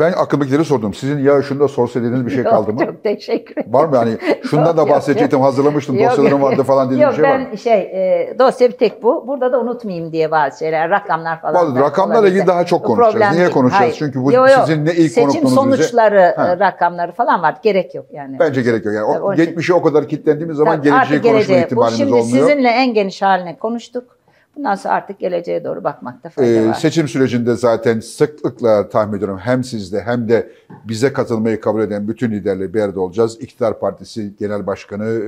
Ben aklımdakileri sordum. Sizin ya şunda sorsaydınız bir şey yok, kaldı mı? Çok teşekkür ederim. Var mı yani şundan yok, da bahsedecektim, yok, hazırlamıştım, yok, dosyalarım vardı falan dediğim yok, bir şey var mı? Yok ben şey, e, dosya bir tek bu. Burada da unutmayayım diye bazı şeyler, rakamlar falan. Bazı rakamlarla ilgili daha çok konuşacağız. Problem Niye değil. konuşacağız? Hayır. Çünkü bu yo, yo. sizin ne ilk Seçim konukluğunuz sonuçları, ha. E, rakamları falan var. Gerek yok yani. Bence gerek yok. Yani geçmişe o kadar kilitlendiğimiz zaman Tabii, geleceği konuşma geleceği. ihtimalimiz bu, olmuyor. Şimdi sizinle en geniş haline konuştuk. Bundan sonra artık geleceğe doğru bakmakta fayda ee, var. Seçim sürecinde zaten sıklıkla tahmin ediyorum hem sizde hem de bize katılmayı kabul eden bütün liderle bir arada olacağız. İktidar Partisi Genel Başkanı e,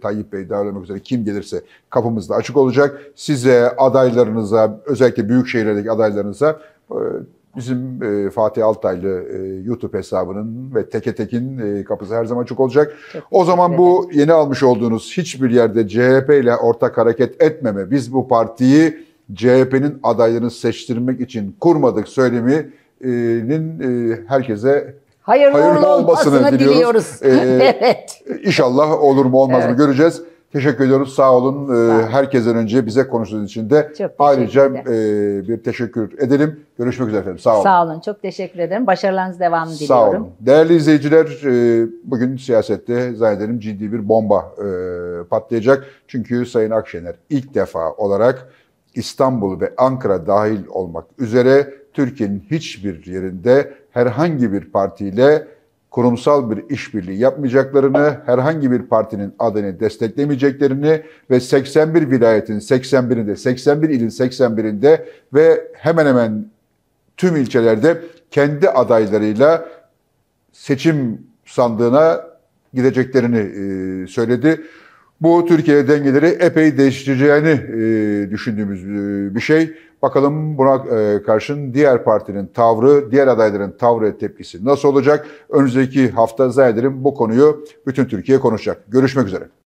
Tayyip Bey dahil olmak üzere kim gelirse kapımızda açık olacak. Size, adaylarınıza, özellikle büyük şehirlerdeki adaylarınıza e, Bizim e, Fatih Altaylı e, YouTube hesabının ve Teke Tekin e, kapısı her zaman çok olacak. Çok o zaman bu yeni almış olduğunuz hiçbir yerde CHP ile ortak hareket etmeme, biz bu partiyi CHP'nin adaylarını seçtirmek için kurmadık söyleminin e, herkese hayırlı, hayırlı olmasını diliyoruz. diliyoruz. Ee, evet. İnşallah olur mu olmaz evet. mı göreceğiz. Teşekkür ediyoruz. Sağ olun. Ee, Sağ olun. Herkesten önce bize konuştuğunuz için de ayrıca e, bir teşekkür edelim. Görüşmek üzere efendim. Sağ olun. Sağ olun. Çok teşekkür ederim. Başarılarınız devamı diliyorum. Sağ olun. Değerli izleyiciler, e, bugün siyasette zannederim ciddi bir bomba e, patlayacak. Çünkü Sayın Akşener ilk defa olarak İstanbul ve Ankara dahil olmak üzere Türkiye'nin hiçbir yerinde herhangi bir partiyle kurumsal bir işbirliği yapmayacaklarını, herhangi bir partinin adını desteklemeyeceklerini ve 81 vilayetin 81'inde, 81 ilin 81'inde ve hemen hemen tüm ilçelerde kendi adaylarıyla seçim sandığına gideceklerini söyledi. Bu Türkiye dengeleri epey değiştireceğini e, düşündüğümüz e, bir şey. Bakalım buna e, karşın diğer partinin tavrı, diğer adayların tavrı tepkisi nasıl olacak? Önümüzdeki hafta zannederim bu konuyu bütün Türkiye konuşacak. Görüşmek üzere.